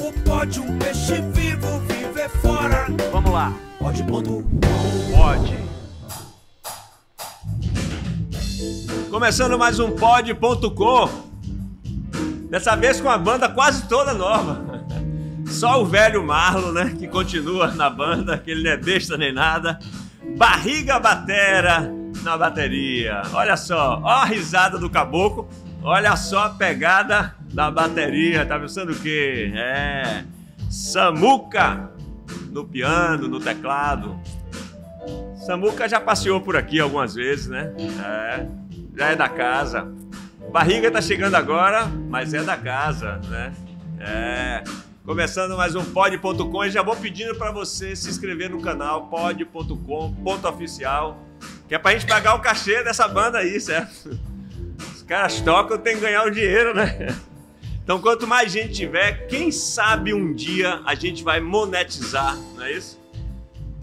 Como pode um peixe vivo viver fora? Vamos lá. Pode ponto. Pode. Começando mais um pod.com. Dessa vez com a banda quase toda nova. Só o velho Marlon, né, que continua na banda, que ele não é besta nem nada. Barriga batera na bateria. Olha só, ó a risada do caboclo. Olha só a pegada da bateria, tá pensando o quê? É. Samuca no piano, no teclado. Samuca já passeou por aqui algumas vezes, né? É, já é da casa. Barriga tá chegando agora, mas é da casa, né? É. Começando mais um pod.com e já vou pedindo para você se inscrever no canal pod.com.oficial, que é pra gente pagar o cachê dessa banda aí, certo? Os caras tocam, tem que ganhar o dinheiro, né? Então, quanto mais gente tiver, quem sabe um dia a gente vai monetizar, não é isso?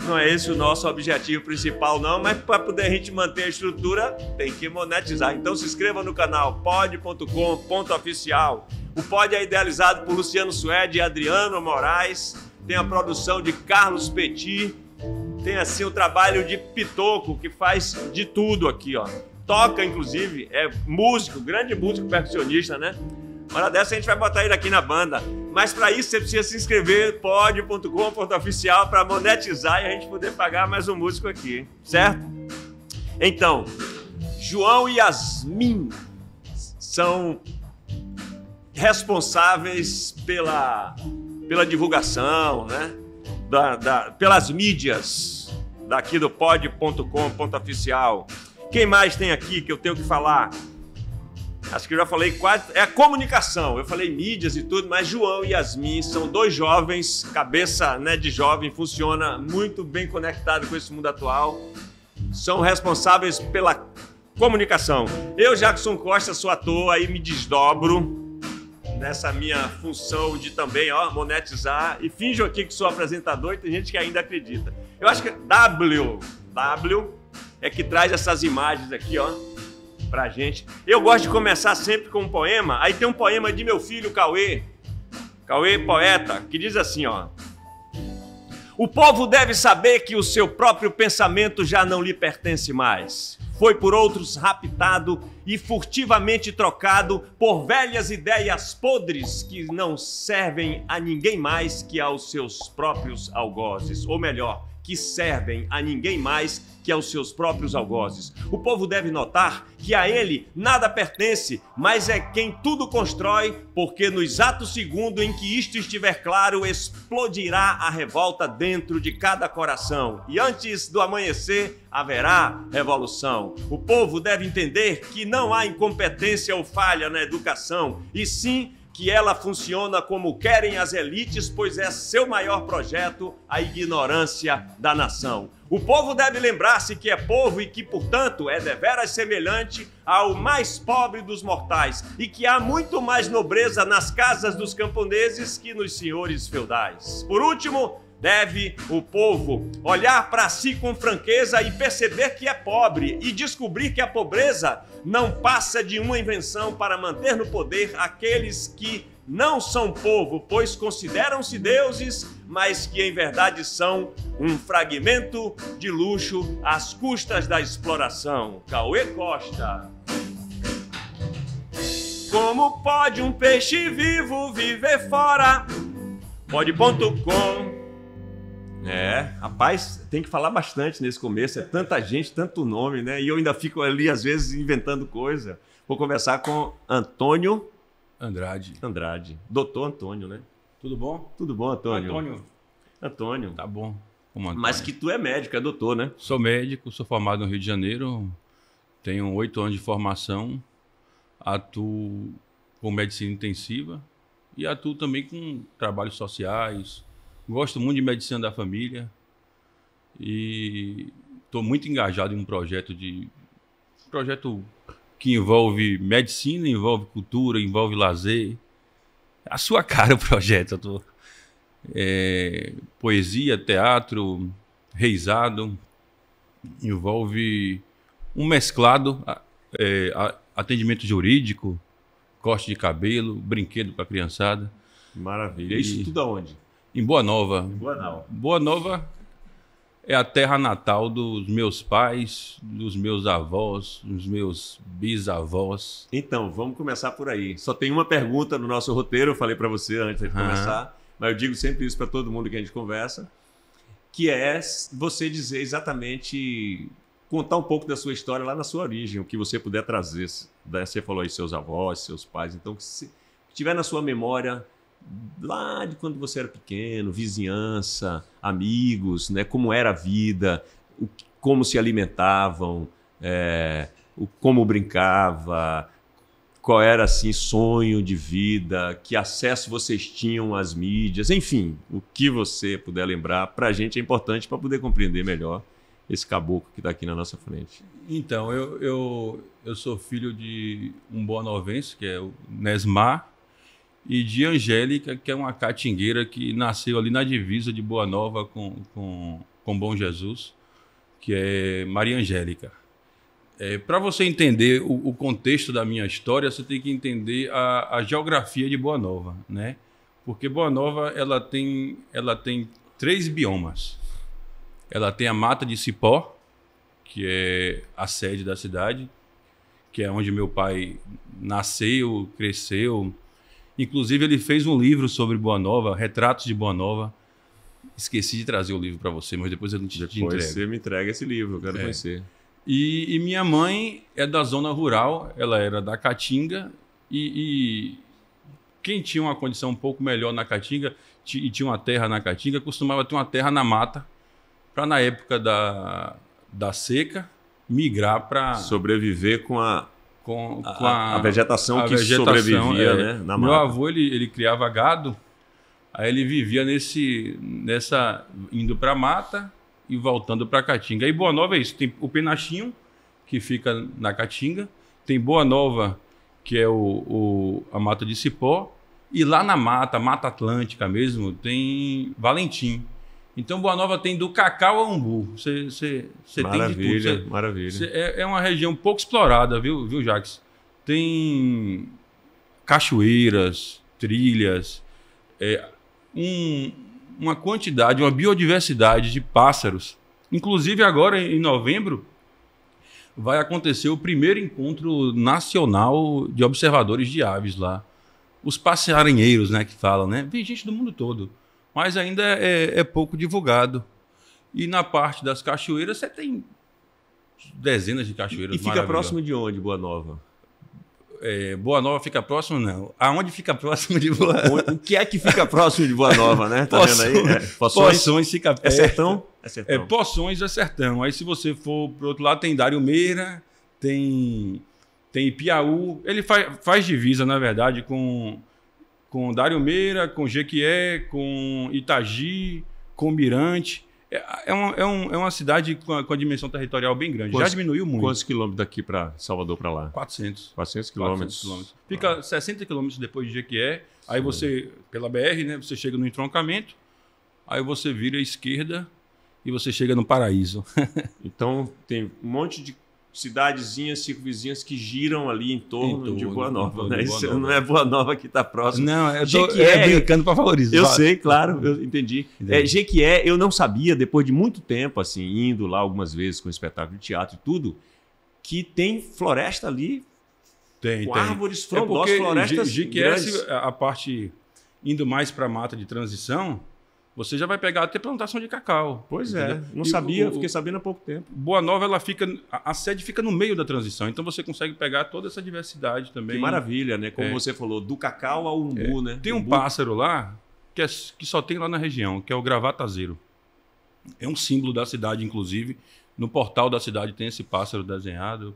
Não é esse o nosso objetivo principal, não, mas para poder a gente manter a estrutura, tem que monetizar. Então se inscreva no canal pod.com.oficial. O Pod é idealizado por Luciano Suede e Adriano Moraes, tem a produção de Carlos Petit, tem assim o trabalho de Pitoco, que faz de tudo aqui, ó. Toca, inclusive, é músico, grande músico percussionista, né? Uma hora dessa a gente vai botar ele aqui na banda. Mas para isso você precisa se inscrever, pod.com.oficial, para monetizar e a gente poder pagar mais um músico aqui, certo? Então, João e Yasmin são responsáveis pela, pela divulgação, né? Da, da, pelas mídias daqui do pod.com.oficial. Quem mais tem aqui que eu tenho que falar? acho que eu já falei quase. É a comunicação. Eu falei mídias e tudo, mas João e Yasmin são dois jovens, cabeça né, de jovem, funciona muito bem conectado com esse mundo atual. São responsáveis pela comunicação. Eu, Jackson Costa, sou ator, aí me desdobro nessa minha função de também ó, monetizar e finjo aqui que sou apresentador e tem gente que ainda acredita. Eu acho que W, W é que traz essas imagens aqui, ó pra gente. Eu gosto de começar sempre com um poema. Aí tem um poema de meu filho Cauê. Cauê poeta, que diz assim, ó: O povo deve saber que o seu próprio pensamento já não lhe pertence mais. Foi por outros raptado e furtivamente trocado por velhas ideias podres que não servem a ninguém mais que aos seus próprios algozes, ou melhor, que servem a ninguém mais que aos seus próprios algozes. O povo deve notar que a ele nada pertence, mas é quem tudo constrói, porque no exato segundo em que isto estiver claro, explodirá a revolta dentro de cada coração. E antes do amanhecer, haverá revolução. O povo deve entender que não há incompetência ou falha na educação, e sim que ela funciona como querem as elites, pois é seu maior projeto a ignorância da nação. O povo deve lembrar-se que é povo e que, portanto, é deveras semelhante ao mais pobre dos mortais, e que há muito mais nobreza nas casas dos camponeses que nos senhores feudais. Por último, Deve o povo olhar para si com franqueza e perceber que é pobre e descobrir que a pobreza não passa de uma invenção para manter no poder aqueles que não são povo, pois consideram-se deuses, mas que em verdade são um fragmento de luxo às custas da exploração. Cauê Costa. Como pode um peixe vivo viver fora? Pode.com é, rapaz, tem que falar bastante nesse começo. É tanta gente, tanto nome, né? E eu ainda fico ali, às vezes, inventando coisa. Vou conversar com Antônio Andrade. Andrade. Doutor Antônio, né? Tudo bom? Tudo bom, Antônio? Antônio. Antônio. Tá bom. Mas que tu é médico, é doutor, né? Sou médico, sou formado no Rio de Janeiro, tenho oito anos de formação, atuo com medicina intensiva e atuo também com trabalhos sociais, Gosto muito de medicina da família e estou muito engajado em um projeto de um projeto que envolve medicina, envolve cultura, envolve lazer. A sua cara o projeto. Tô, é, poesia, teatro, reisado, envolve um mesclado, é, atendimento jurídico, corte de cabelo, brinquedo para criançada. Maravilha. É e isso tudo aonde? Em Boa Nova. Em Boa Nova. Boa Nova é a terra natal dos meus pais, dos meus avós, dos meus bisavós. Então, vamos começar por aí. Só tem uma pergunta no nosso roteiro, eu falei para você antes de começar, mas eu digo sempre isso para todo mundo que a gente conversa, que é você dizer exatamente contar um pouco da sua história lá na sua origem, o que você puder trazer. Né? Você falou aí seus avós, seus pais, então que se tiver na sua memória lá de quando você era pequeno, vizinhança, amigos, né? Como era a vida, o, como se alimentavam, é, o, como brincava, qual era assim sonho de vida, que acesso vocês tinham às mídias, enfim, o que você puder lembrar para a gente é importante para poder compreender melhor esse caboclo que está aqui na nossa frente. Então, eu, eu, eu sou filho de um boanovense, que é o Nesmar, e de Angélica, que é uma catingueira que nasceu ali na divisa de Boa Nova com, com, com Bom Jesus, que é Maria Angélica. É, Para você entender o, o, contexto da minha história, você tem que entender a, a, geografia de Boa Nova, né? Porque Boa Nova ela tem, ela tem três biomas. Ela tem a Mata de Cipó, que é a sede da cidade, que é onde meu pai nasceu, cresceu, Inclusive, ele fez um livro sobre Boa Nova, Retratos de Boa Nova. Esqueci de trazer o livro para você, mas depois eu te, depois te entrego. Você me entrega esse livro, eu quero é. conhecer. E, e, minha mãe é da zona rural, ela era da Caatinga e, e quem tinha uma condição um pouco melhor na Caatinga e tinha uma terra na Caatinga costumava ter uma terra na mata para na época da, da seca migrar para sobreviver com a com, com a, a, a, vegetação a que vegetação, sobrevivia é, né, na Meu mata. avô ele, ele criava gado, aí ele vivia nesse, nessa indo para mata e voltando para Caatinga. E Boa Nova é isso, tem o Penachinho, que fica na Caatinga, tem Boa Nova, que é o, o, a mata de Cipó, e lá na mata, Mata Atlântica mesmo, tem Valentim, então, Boa Nova tem do cacau ao umbu. Você, tem de tudo. Cê, maravilha. é, é, uma região pouco explorada, viu, viu, Jax? Tem cachoeiras, trilhas, é, um, uma quantidade, uma biodiversidade de pássaros. Inclusive, agora em novembro, vai acontecer o primeiro encontro nacional de observadores de aves lá. Os passarinheiros, né, que falam, né? Vem gente do mundo todo mas ainda é, é pouco divulgado. E na parte das cachoeiras, você tem dezenas de cachoeiras E fica próximo de onde, Boa Nova? É, Boa Nova fica próximo, não. Aonde fica próximo de Boa Nova? O que é que fica próximo de Boa Nova, né? Tá Poço... vendo aí? É. Poções, Poções fica é perto. É, é sertão? É sertão. É, Poções é sertão. Aí se você for para outro lado, tem Dário Meira, tem, tem Piauí. Ele faz, faz divisa, na verdade, com, com Dário Meira, com Jequié, com Itagi, com Mirante. É, é, uma, é, um, é uma cidade com a, com a, dimensão territorial bem grande. Quantos, Já diminuiu muito. Quantos quilômetros daqui para Salvador para lá? 400. 400 quilômetros. 400 quilômetros. Fica ah. 60 quilômetros depois de Jequié. Aí você, pela BR, né? Você chega no entroncamento, aí você vira à esquerda e você chega no paraíso. então tem um monte de cidadezinhas, vizinhas que giram ali em torno, em torno de Boa Nova. Né? Boa Nova. Não é Boa Nova que está próximo. Não, eu tô Jequié, é, brincando para valorizar. Eu sei, claro, eu entendi. entendi. É, Jequié, eu não sabia, depois de muito tempo, assim, indo lá algumas vezes com espetáculo de teatro e tudo, que tem floresta ali. Tem, com tem. Árvores é frondosas, é florestas. Jequié, a parte indo mais para a mata de transição você já vai pegar até plantação de cacau. Pois é, entendeu? é, não e sabia, o, fiquei sabendo há pouco tempo. Boa Nova, ela fica, a, a, sede fica no meio da transição, então você consegue pegar toda essa diversidade também. Que maravilha, né? Como é. você falou, do cacau ao umbu, é. né? Tem um umbu. pássaro lá que, é, que só tem lá na região, que é o gravatazeiro. É um símbolo da cidade, inclusive. No portal da cidade tem esse pássaro desenhado.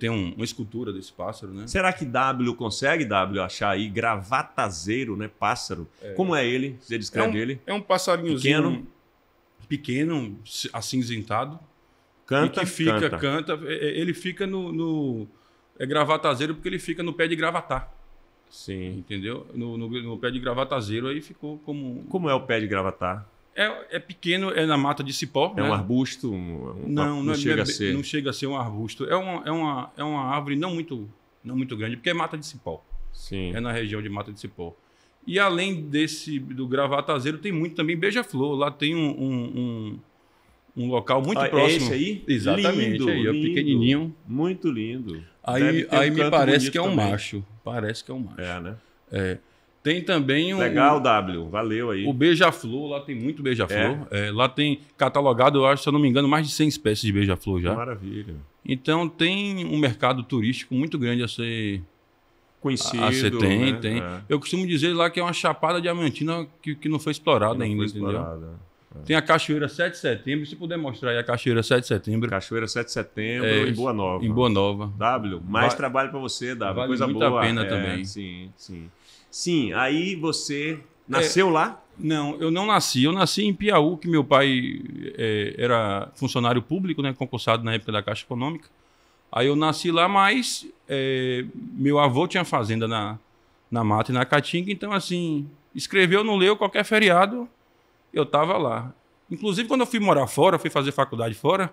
Tem um, uma escultura desse pássaro, né? Será que W consegue, W, achar aí gravatazeiro, né? Pássaro. É. Como é ele? Você descreve é um, ele? É um passarinhozinho pequeno, pequeno acinzentado. Canta, e que fica, canta. canta é, é, ele fica no, no, É gravatazeiro porque ele fica no pé de gravatar. Sim. Entendeu? No, no, no pé de gravatazeiro aí ficou como. Como é o pé de gravatar? É, é, pequeno, é na mata de cipó. É né? um arbusto? Um, um, não, não, é chega é, a ser. não chega a ser um arbusto. É uma, é uma, é uma árvore não muito, não muito grande, porque é mata de cipó. Sim. É na região de mata de cipó. E além desse do gravatazeiro, tem muito também beija-flor. Lá tem um, um, um, um local muito ah, é próximo. É esse aí? Exatamente. Lindo, aí, lindo, pequenininho. Muito lindo. Aí, aí me parece que é um também. macho. Parece que é um macho. É, né? É. Tem também um. Legal, W. Valeu aí. O beija-flor, lá tem muito beija-flor. É. É, lá tem catalogado, eu acho, se eu não me engano, mais de 100 espécies de beija-flor já. Maravilha. Então tem um mercado turístico muito grande a ser. Conhecido. A ser, tem, né? tem. É. Eu costumo dizer lá que é uma chapada diamantina que, que não foi explorada não ainda, foi explorada. entendeu? É. Tem a Cachoeira 7 de Setembro, se puder mostrar aí a Cachoeira 7 de Setembro. Cachoeira 7 de Setembro é, em Boa Nova. Em Boa Nova. W, mais trabalho para você, W, vale coisa muito boa. Muito a pena é, também. Sim, sim. Sim, aí você é, nasceu é, lá? Não, eu não nasci. Eu nasci em Piauí, que meu pai é, era funcionário público, né, concursado na época da Caixa Econômica. Aí eu nasci lá, mas é, meu avô tinha fazenda na, na mata e na Caatinga, então assim, escreveu, não leu, qualquer feriado eu tava lá. Inclusive, quando eu fui morar fora, fui fazer faculdade fora,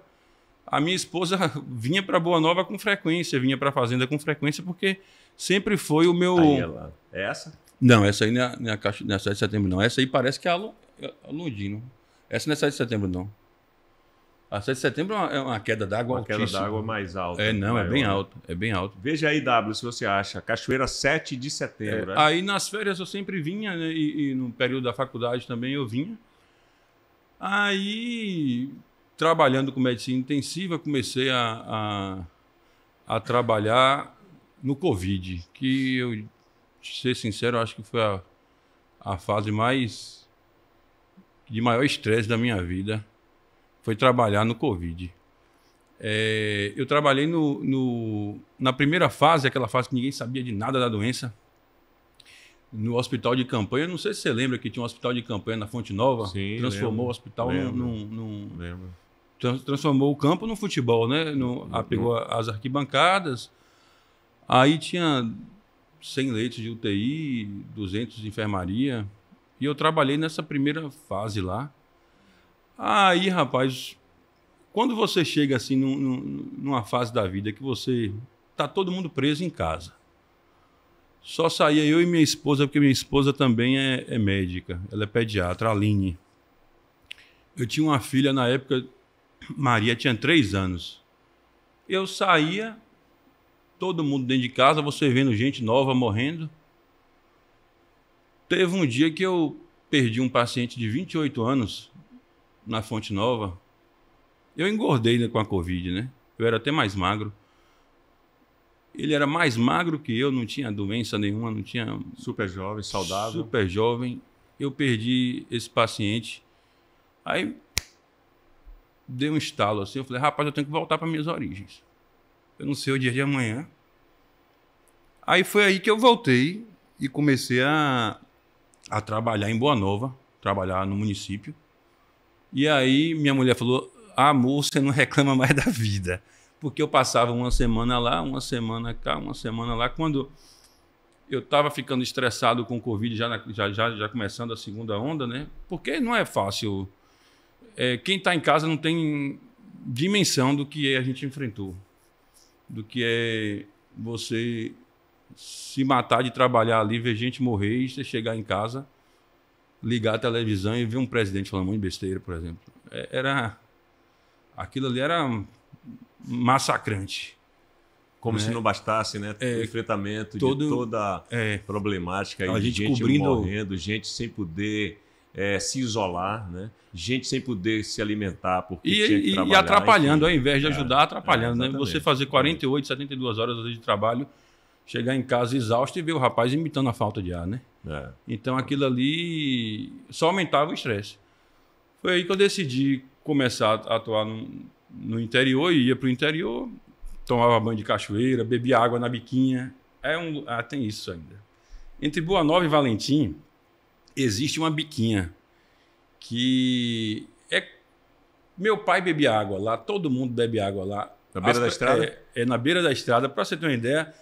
a minha esposa vinha para Boa Nova com frequência, vinha para a fazenda com frequência, porque sempre foi o meu. Aí ela... É essa? Não, essa aí não é, é a caixa, não 7 é de setembro, não. Essa aí parece que é a, Lu, a Essa não é 7 de setembro, não. A 7 de setembro é uma, queda d'água altíssima. Uma queda d'água mais alta. É, não, maior. é bem né? alto. É bem alto. Veja aí, W, se você acha. Cachoeira 7 de setembro. É, né? Aí nas férias eu sempre vinha, né? E, e no período da faculdade também eu vinha. Aí, trabalhando com medicina intensiva, comecei a, a, a trabalhar no Covid, que eu, ser sincero, acho que foi a, a fase mais. de maior estresse da minha vida, foi trabalhar no Covid. É, eu trabalhei no, no, na primeira fase, aquela fase que ninguém sabia de nada da doença, no hospital de campanha. Não sei se você lembra que tinha um hospital de campanha na Fonte Nova. Sim, transformou lembro, o hospital num. transformou o campo no futebol, né? No, ah, pegou as arquibancadas, Aí tinha 100 leitos de UTI, 200 de enfermaria. E eu trabalhei nessa primeira fase lá. Aí, rapaz, quando você chega assim num, numa fase da vida que você tá todo mundo preso em casa. Só saía eu e minha esposa, porque minha esposa também é, é médica, ela é pediatra, Aline. Eu tinha uma filha na época, Maria tinha três anos. Eu saía, todo mundo dentro de casa, você vendo gente nova morrendo. Teve um dia que eu perdi um paciente de 28 anos na Fonte Nova. Eu engordei né, com a Covid, né? Eu era até mais magro. Ele era mais magro que eu, não tinha doença nenhuma, não tinha. Super jovem, saudável. Super jovem. Eu perdi esse paciente. Aí deu um estalo assim, eu falei, rapaz, eu tenho que voltar para minhas origens. Eu não sei o dia de amanhã. Aí foi aí que eu voltei e comecei a, a trabalhar em Boa Nova, trabalhar no município. E aí minha mulher falou: Amor, você não reclama mais da vida. Porque eu passava uma semana lá, uma semana cá, uma semana lá. Quando eu estava ficando estressado com o Covid, já, na, já, já, já, começando a segunda onda, né? Porque não é fácil. É, quem está em casa não tem dimensão do que a gente enfrentou do que é você se matar de trabalhar ali, ver gente morrer e você chegar em casa, ligar a televisão e ver um presidente falando muito besteira, por exemplo. É, era. Aquilo ali era massacrante. Como né? se não bastasse, né? É, o enfrentamento todo, de toda é, problemática a gente, gente cobrindo... morrendo, gente sem poder é, se isolar, né? gente sem poder se alimentar porque e, tinha que trabalhar. E atrapalhando, enfim. ao invés de ajudar, é, atrapalhando. É, né? Você fazer 48, 72 horas de trabalho, chegar em casa exausto e ver o rapaz imitando a falta de ar. Né? É. Então aquilo ali só aumentava o estresse. Foi aí que eu decidi começar a atuar no, no interior e ia para o interior, tomava banho de cachoeira, bebia água na biquinha. É um, ah, tem isso ainda. Entre Boa Nova e Valentim, existe uma biquinha que é meu pai bebe água lá, todo mundo bebe água lá. Na beira As, da estrada? É, é, na beira da estrada. Para você ter uma ideia,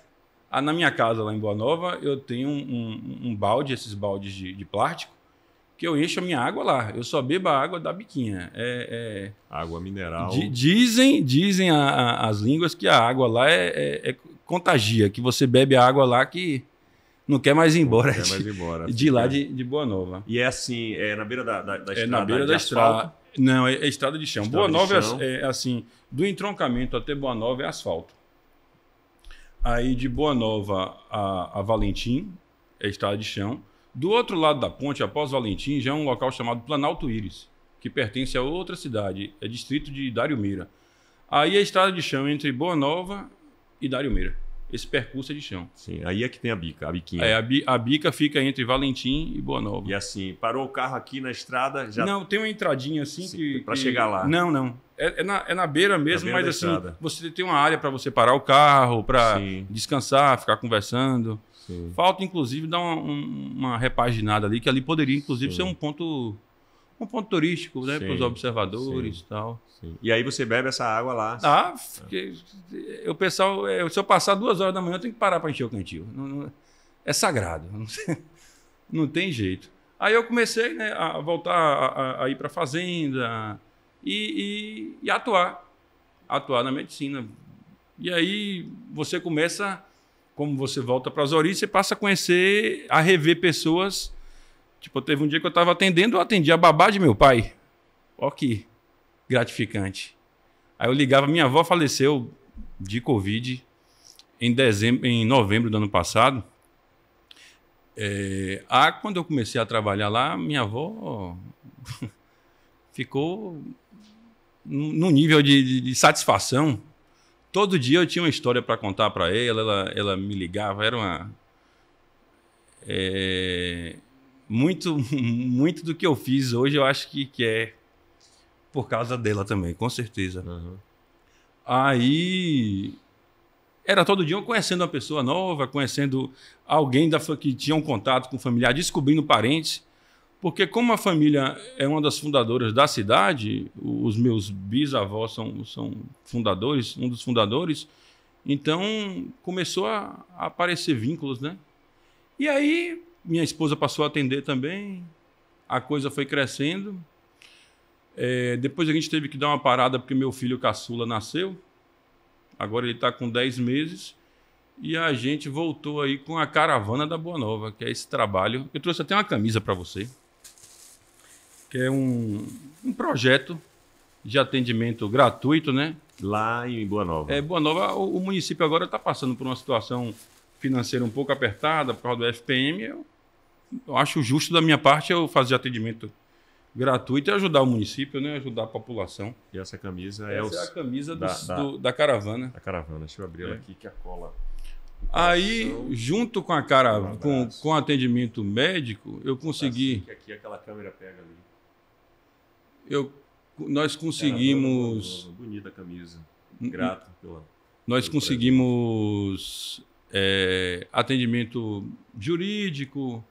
na minha casa lá em Boa Nova, eu tenho um, um, um balde, esses baldes de, de, plástico, que eu encho a minha água lá. Eu só bebo a água da biquinha. É, é água mineral. dizem dizem a, a, as línguas que a água lá é, é, é contagia, que você bebe a água lá que não quer mais ir embora. Não quer mais ir embora. De, de lá de, de Boa Nova. E é assim, é na beira da, da, da é estrada. É na beira da estrada. Asfalto? Não, é, é, estrada de chão. Estrada Boa Nova é chão. É, é, assim, do entroncamento até Boa Nova é asfalto. Aí de Boa Nova a, a Valentim é estrada de chão. Do outro lado da ponte, após Valentim, já é um local chamado Planalto Íris, que pertence a outra cidade, é distrito de Dário Meira. Aí é estrada de chão entre Boa Nova e Dário Meira esse percurso é de chão. Sim, aí é que tem a bica, a biquinha. É, a, bi, a bica fica entre Valentim e Boa Nova. E assim, parou o carro aqui na estrada, já... Não, tem uma entradinha assim Sim, que... Para que... chegar lá. Não, não. É, é, na, é na beira mesmo, na beira mas assim, estrada. você tem uma área para você parar o carro, para descansar, ficar conversando. Sim. Falta, inclusive, dar uma, uma, repaginada ali, que ali poderia, inclusive, Sim. ser um ponto um ponto turístico né, para os observadores e tal. Sim. E aí você bebe essa água lá. Ah, fiquei, eu pessoal, é, se eu passar duas horas da manhã, eu tenho que parar para encher o cantil. Não, não, é sagrado, não, não, tem jeito. Aí eu comecei né, a voltar a, a, a ir para a fazenda e, e, e atuar, atuar na medicina. E aí você começa, como você volta para as origens, você passa a conhecer, a rever pessoas. Tipo, teve um dia que eu estava atendendo, eu atendi a babá de meu pai. Ó gratificante. Aí eu ligava, minha avó faleceu de Covid em, dezembro, em novembro do ano passado. É, ah, quando eu comecei a trabalhar lá, minha avó ficou num nível de, de, de, satisfação. Todo dia eu tinha uma história para contar para ela, ela, ela, me ligava, era uma. É, muito, muito do que eu fiz hoje eu acho que, que é por causa dela também, com certeza. Uhum. Aí era todo dia eu conhecendo uma pessoa nova, conhecendo alguém da que tinha um contato com o familiar, descobrindo parentes. Porque como a família é uma das fundadoras da cidade, os meus bisavós são, são fundadores, um dos fundadores, então começou a, a aparecer vínculos, né? E aí minha esposa passou a atender também, a coisa foi crescendo. É, depois a gente teve que dar uma parada porque meu filho caçula nasceu. Agora ele está com 10 meses. E a gente voltou aí com a Caravana da Boa Nova, que é esse trabalho. Eu trouxe até uma camisa para você, que é um, um projeto de atendimento gratuito, né? Lá em Boa Nova. É, Boa Nova, o, o município agora está passando por uma situação financeira um pouco apertada por causa do FPM. Eu, eu acho justo da minha parte eu fazer atendimento gratuito gratuito é ajudar o município, né? Ajudar a população. E essa camisa é essa é, os... é a camisa da, do, da, do, da, caravana. Da caravana. Deixa eu abrir ela é. aqui que a cola. Aí, junto com a cara, um com, com o atendimento médico, eu consegui. Assim aqui aquela câmera pega ali. Eu, nós conseguimos. bonita a camisa. Hum, hum. Grato pela. Nós conseguimos é, atendimento jurídico,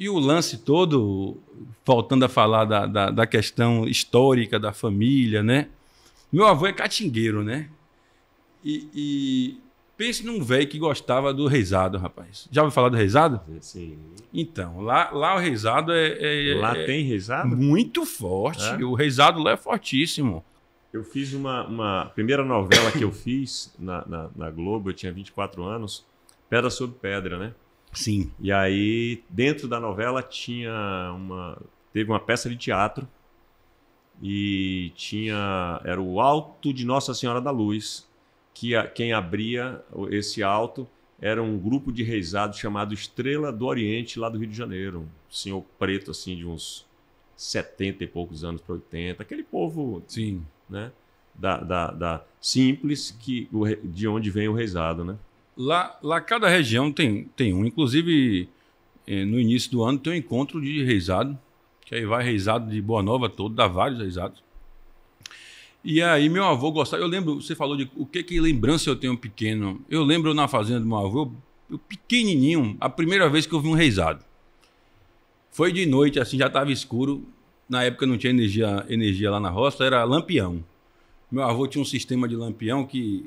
e o lance todo, voltando a falar da, da, da, questão histórica da família, né? Meu avô é catingueiro, né? E, e pense num velho que gostava do reisado, rapaz. Já ouviu falar do reisado? Sim. Então, lá, lá o reisado é, é, é. lá é tem reisado? Muito forte. É? O reisado lá é fortíssimo. Eu fiz uma, uma primeira novela que eu fiz na, na, na Globo, eu tinha 24 anos, Pedra sobre Pedra, né? Sim. E aí, dentro da novela, tinha uma. Teve uma peça de teatro e tinha. Era o alto de Nossa Senhora da Luz, que a, quem abria esse alto era um grupo de reisados chamado Estrela do Oriente, lá do Rio de Janeiro. Um senhor preto, assim, de uns 70 e poucos anos para 80. Aquele povo. Sim. Né? Da, da, da simples que de onde vem o reisado, né? Lá, lá cada região tem, tem um. Inclusive, eh, no início do ano tem um encontro de reisado, que aí vai reisado de Boa Nova todo, dá vários reisados. E aí meu avô gostava. Eu lembro, você falou de o que que lembrança eu tenho pequeno. Eu lembro na fazenda do meu avô, eu, eu pequenininho, a primeira vez que eu vi um reisado. Foi de noite, assim já estava escuro. Na época não tinha energia, energia lá na roça, era lampião. Meu avô tinha um sistema de lampião que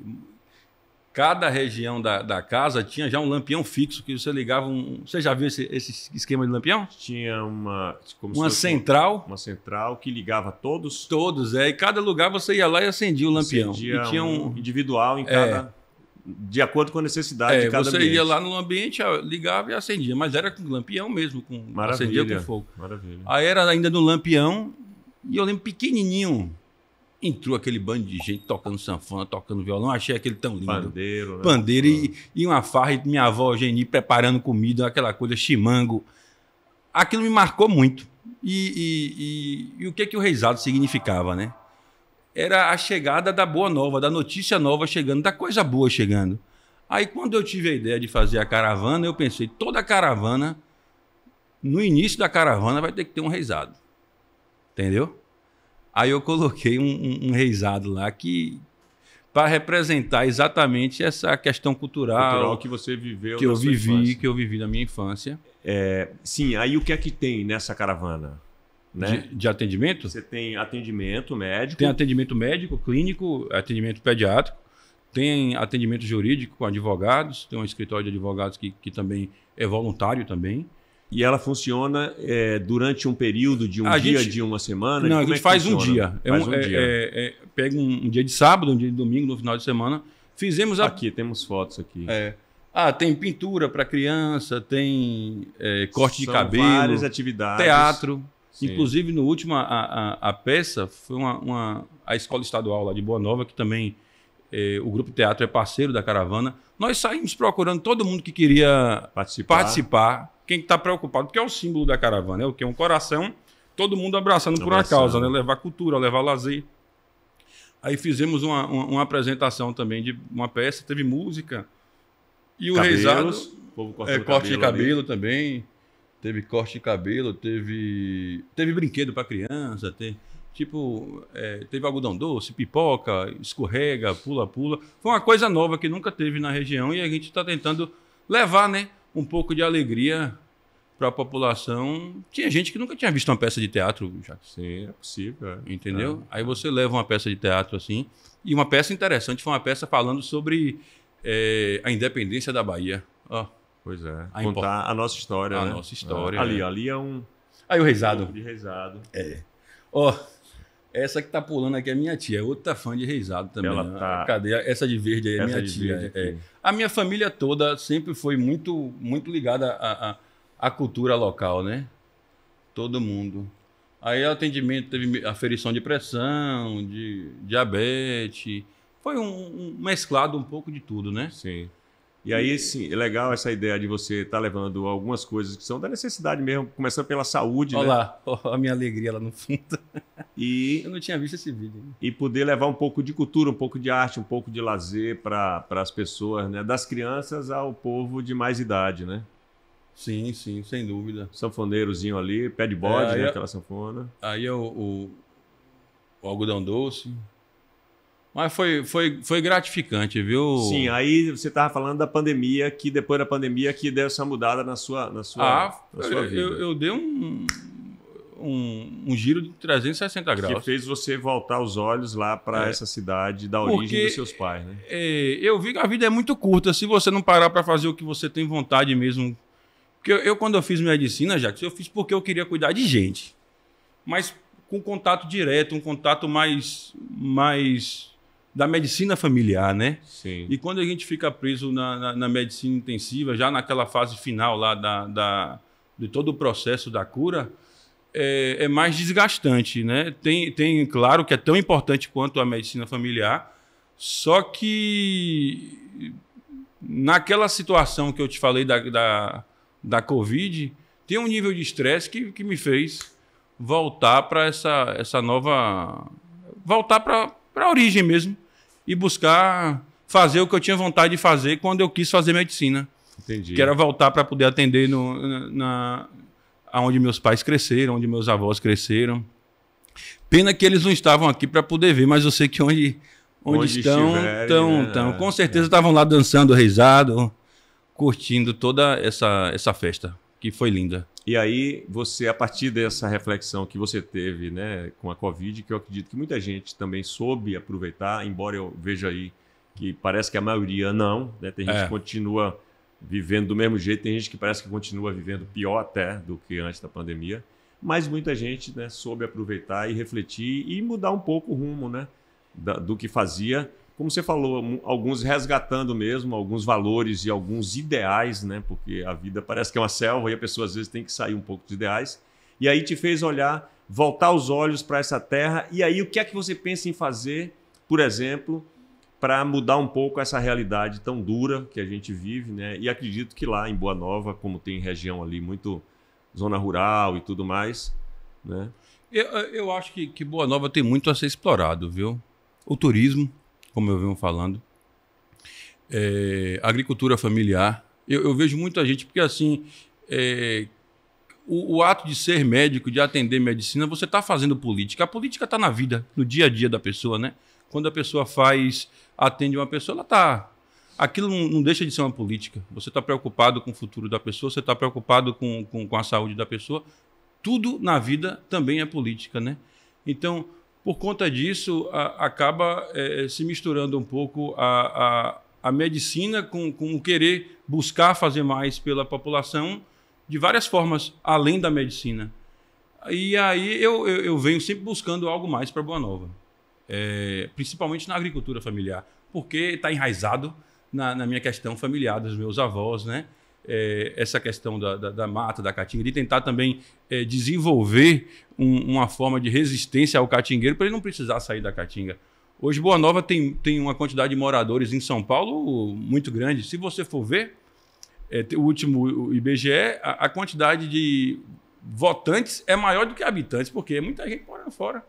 cada região da, da casa tinha já um lampião fixo que você ligava um. Você já viu esse, esse esquema de lampião? Tinha uma. uma central. Uma, central que ligava todos? Todos, é. E cada lugar você ia lá e acendia o lampião. Acendia e tinha um, um individual em é. cada. É, de acordo com a necessidade é, de cada você ambiente. ia lá no ambiente, ligava e acendia, mas era com lampião mesmo, com maravilha, acendia com fogo. Maravilha. Aí era ainda no lampião, e eu lembro pequenininho, entrou aquele bando de gente tocando sanfona, tocando violão, achei aquele tão lindo. Pandeiro, né? Pandeiro e, uhum. e uma farra, e minha avó Geni preparando comida, aquela coisa, chimango. Aquilo me marcou muito. E, e, e, e o que, que o reisado significava, né? Era a chegada da boa nova, da notícia nova chegando, da coisa boa chegando. Aí quando eu tive a ideia de fazer a caravana, eu pensei, toda a caravana, no início da caravana vai ter que ter um reisado. Entendeu? Aí eu coloquei um, um, reisado lá que para representar exatamente essa questão cultural, cultural que você viveu, que eu vivi, infância. que eu vivi na minha infância. É, sim, aí o que é que tem nessa caravana? Né? De, de, atendimento? Você tem atendimento médico. Tem atendimento médico, clínico, atendimento pediátrico, tem atendimento jurídico com advogados, tem um escritório de advogados que, que também é voluntário também. E ela funciona é, durante um período de um a dia, gente, de uma semana? Não, a gente é faz funciona? um dia. É um, um é, dia. É, é, pega um, um, dia de sábado, um dia de domingo, no final de semana. Fizemos a... Aqui, temos fotos aqui. Ah, tem pintura para criança, tem corte São de cabelo. várias atividades. Teatro. Sim. Inclusive, no último, a, a, a peça foi uma, uma, a escola estadual lá de Boa Nova, que também eh, o Grupo Teatro é parceiro da caravana. Nós saímos procurando todo mundo que queria participar. participar quem está preocupado, porque é o símbolo da caravana, é o que? É um coração, todo mundo abraçando, por uma causa, né? Levar cultura, levar lazer. Aí fizemos uma, uma, uma apresentação também de uma peça, teve música. E o Reisado. É, corte cabelo de cabelo ali. também. Teve corte de cabelo, teve. Teve brinquedo para criança, teve. Tipo, é, teve algodão doce, pipoca, escorrega, pula-pula. Foi uma coisa nova que nunca teve na região e a gente está tentando levar né, um pouco de alegria para a população. Tinha gente que nunca tinha visto uma peça de teatro, já Sim, é possível. É. Entendeu? É. Aí você leva uma peça de teatro assim. E uma peça interessante foi uma peça falando sobre é, a independência da Bahia. Ó, pois é. A Contar a nossa história. A né? nossa história. É. É. Ali, ali é um. Aí o reisado. Um de reisado. É. Ó. Oh, essa que tá pulando aqui é minha tia, outra fã de reisado também. Ela né? tá... Cadê? Essa de verde aí é minha tia. É. A minha família toda sempre foi muito, muito ligada à, à, à cultura local, né? Todo mundo. Aí o atendimento teve aferição de pressão, de diabetes. Foi um, um mesclado um pouco de tudo, né? Sim. E aí, sim, é legal essa ideia de você estar tá levando algumas coisas que são da necessidade mesmo, começando pela saúde. Olha né? lá, a minha alegria lá no fundo. E, Eu não tinha visto esse vídeo. Hein? E poder levar um pouco de cultura, um pouco de arte, um pouco de lazer para as pessoas, né? das crianças ao povo de mais idade, né? Sim, sim, sem dúvida. Sanfoneirozinho ali, pé de bode, é, né? Aquela sanfona. Aí é o, o, o algodão doce. Mas foi, foi, foi gratificante, viu? Sim, aí você estava falando da pandemia, que depois da pandemia que deu essa mudada na sua, na sua, ah, na sua eu, vida. Eu, eu dei um, um, um, giro de 360 graus. Que fez você voltar os olhos lá para é. essa cidade da origem Porque, dos seus pais, né? É, eu vi que a vida é muito curta. Se você não parar para fazer o que você tem vontade mesmo... Porque eu, eu quando eu fiz medicina, já eu fiz porque eu queria cuidar de gente. Mas com contato direto, um contato mais... mais da medicina familiar, né? Sim. E quando a gente fica preso na, na, na medicina intensiva, já naquela fase final lá da, da de todo o processo da cura, é, é, mais desgastante, né? Tem, tem, claro que é tão importante quanto a medicina familiar, só que naquela situação que eu te falei da, da, da Covid, tem um nível de estresse que, que me fez voltar para essa, essa nova. voltar para a origem mesmo e buscar fazer o que eu tinha vontade de fazer quando eu quis fazer medicina. Entendi. Que era voltar para poder atender no, na, aonde meus pais cresceram, onde meus avós cresceram. Pena que eles não estavam aqui para poder ver, mas eu sei que onde, onde, onde estão, estão, estão. Né? Com é. certeza estavam lá dançando, risado, curtindo toda essa, essa festa, que foi linda. E aí você, a partir dessa reflexão que você teve né, com a Covid, que eu acredito que muita gente também soube aproveitar, embora eu veja aí que parece que a maioria não, né? tem gente é. que continua vivendo do mesmo jeito, tem gente que parece que continua vivendo pior até do que antes da pandemia, mas muita gente né, soube aproveitar e refletir e mudar um pouco o rumo né, da, do que fazia como você falou, alguns resgatando mesmo alguns valores e alguns ideais, né? Porque a vida parece que é uma selva e a pessoa às vezes tem que sair um pouco dos ideais. E aí te fez olhar, voltar os olhos para essa terra. E aí o que é que você pensa em fazer, por exemplo, para mudar um pouco essa realidade tão dura que a gente vive, né? E acredito que lá em Boa Nova, como tem região ali muito zona rural e tudo mais, né? Eu, eu acho que, que Boa Nova tem muito a ser explorado, viu? O turismo, como eu venho falando. É, agricultura familiar. Eu, eu, vejo muita gente, porque assim, é, o, o, ato de ser médico, de atender medicina, você está fazendo política. A política está na vida, no dia a dia da pessoa, né? Quando a pessoa faz, atende uma pessoa, ela está. Aquilo não, deixa de ser uma política. Você está preocupado com o futuro da pessoa, você está preocupado com, com, com a saúde da pessoa. Tudo na vida também é política, né? Então, por conta disso, a, acaba é, é, se misturando um pouco a, a, a medicina com, com o querer buscar fazer mais pela população de várias formas, além da medicina. E aí eu, eu, eu venho sempre buscando algo mais para Boa Nova, é, principalmente na agricultura familiar, porque está enraizado na, na minha questão familiar dos meus avós, né? é, essa questão da, da, da, mata, da caatinga, de tentar também é, desenvolver um, uma forma de resistência ao catingueiro para ele não precisar sair da caatinga. Hoje, Boa Nova tem, tem uma quantidade de moradores em São Paulo muito grande. Se você for ver, é, o último o IBGE, a, a, quantidade de votantes é maior do que habitantes, porque muita gente mora fora.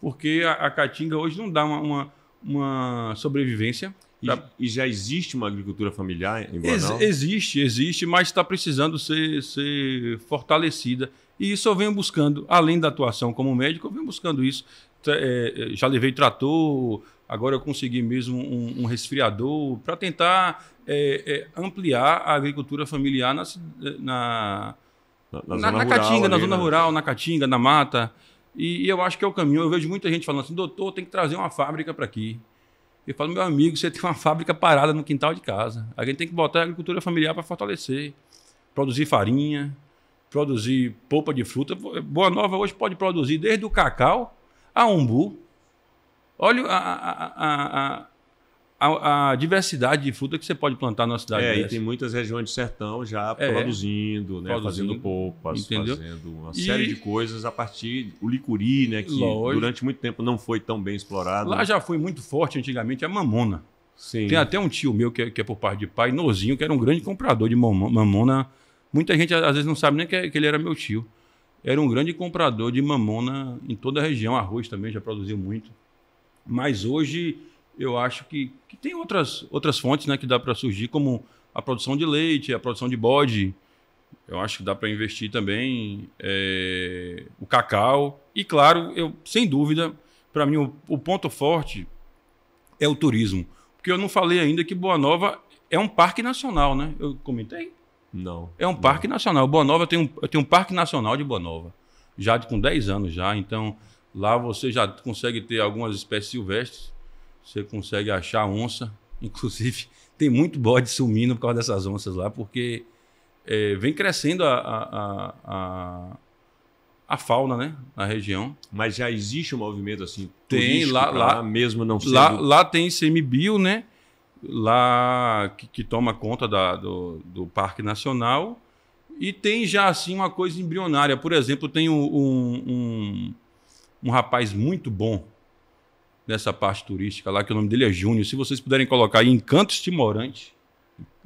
Porque a, a Caatinga hoje não dá uma, uma, uma sobrevivência e, e, já existe uma agricultura familiar em Banal? Ex existe, existe, mas está precisando ser, ser fortalecida. E isso eu venho buscando, além da atuação como médico, eu venho buscando isso. É, é, já levei trator, agora eu consegui mesmo um, um resfriador, para tentar é, é, ampliar a agricultura familiar na, na, na, na, zona na rural, Caatinga, ali, na zona né? rural, na Caatinga, na mata. E, e eu acho que é o caminho. Eu vejo muita gente falando assim, doutor, tem que trazer uma fábrica para aqui e falo, meu amigo, você tem uma fábrica parada no quintal de casa. A gente tem que botar a agricultura familiar para fortalecer, produzir farinha, produzir polpa de fruta. Boa Nova hoje pode produzir desde o cacau a umbu. Olha a, a, a, a, a, diversidade de fruta que você pode plantar na cidade. É, e tem muitas regiões de sertão já é, produzindo, né, produzindo, fazendo polpas, entendeu? fazendo uma e... série de coisas a partir o licuri, né, que Lógico. durante muito tempo não foi tão bem explorado. Lá já foi muito forte antigamente a mamona. Sim. Tem até um tio meu que é, que é por parte de pai, Nozinho, que era um grande comprador de mamona. Muita gente às vezes não sabe nem que, é, que ele era meu tio. Era um grande comprador de mamona em toda a região. Arroz também já produziu muito. Mas hoje eu acho que, que tem outras, outras fontes né, que dá para surgir, como a produção de leite, a produção de bode. Eu acho que dá para investir também é, o cacau. E, claro, eu sem dúvida, para mim, o, o, ponto forte é o turismo. Porque eu não falei ainda que Boa Nova é um parque nacional, né? Eu comentei? Não. É um não. parque nacional. Boa Nova tem um, tem um parque nacional de Boa Nova. Já de, com 10 anos já. Então, lá você já consegue ter algumas espécies silvestres você consegue achar onça. Inclusive, tem muito bode sumindo por causa dessas onças lá, porque é, vem crescendo a, a, a, a, fauna né? na região. Mas já existe um movimento assim? Tem, lá, lá, mesmo não sendo... Lá, lá tem semibio, né? Lá que, que toma conta da, do, do Parque Nacional. E tem já assim uma coisa embrionária. Por exemplo, tem um, um, um, um rapaz muito bom nessa parte turística lá, que o nome dele é Júnior. Se vocês puderem colocar aí Encantos Timorante.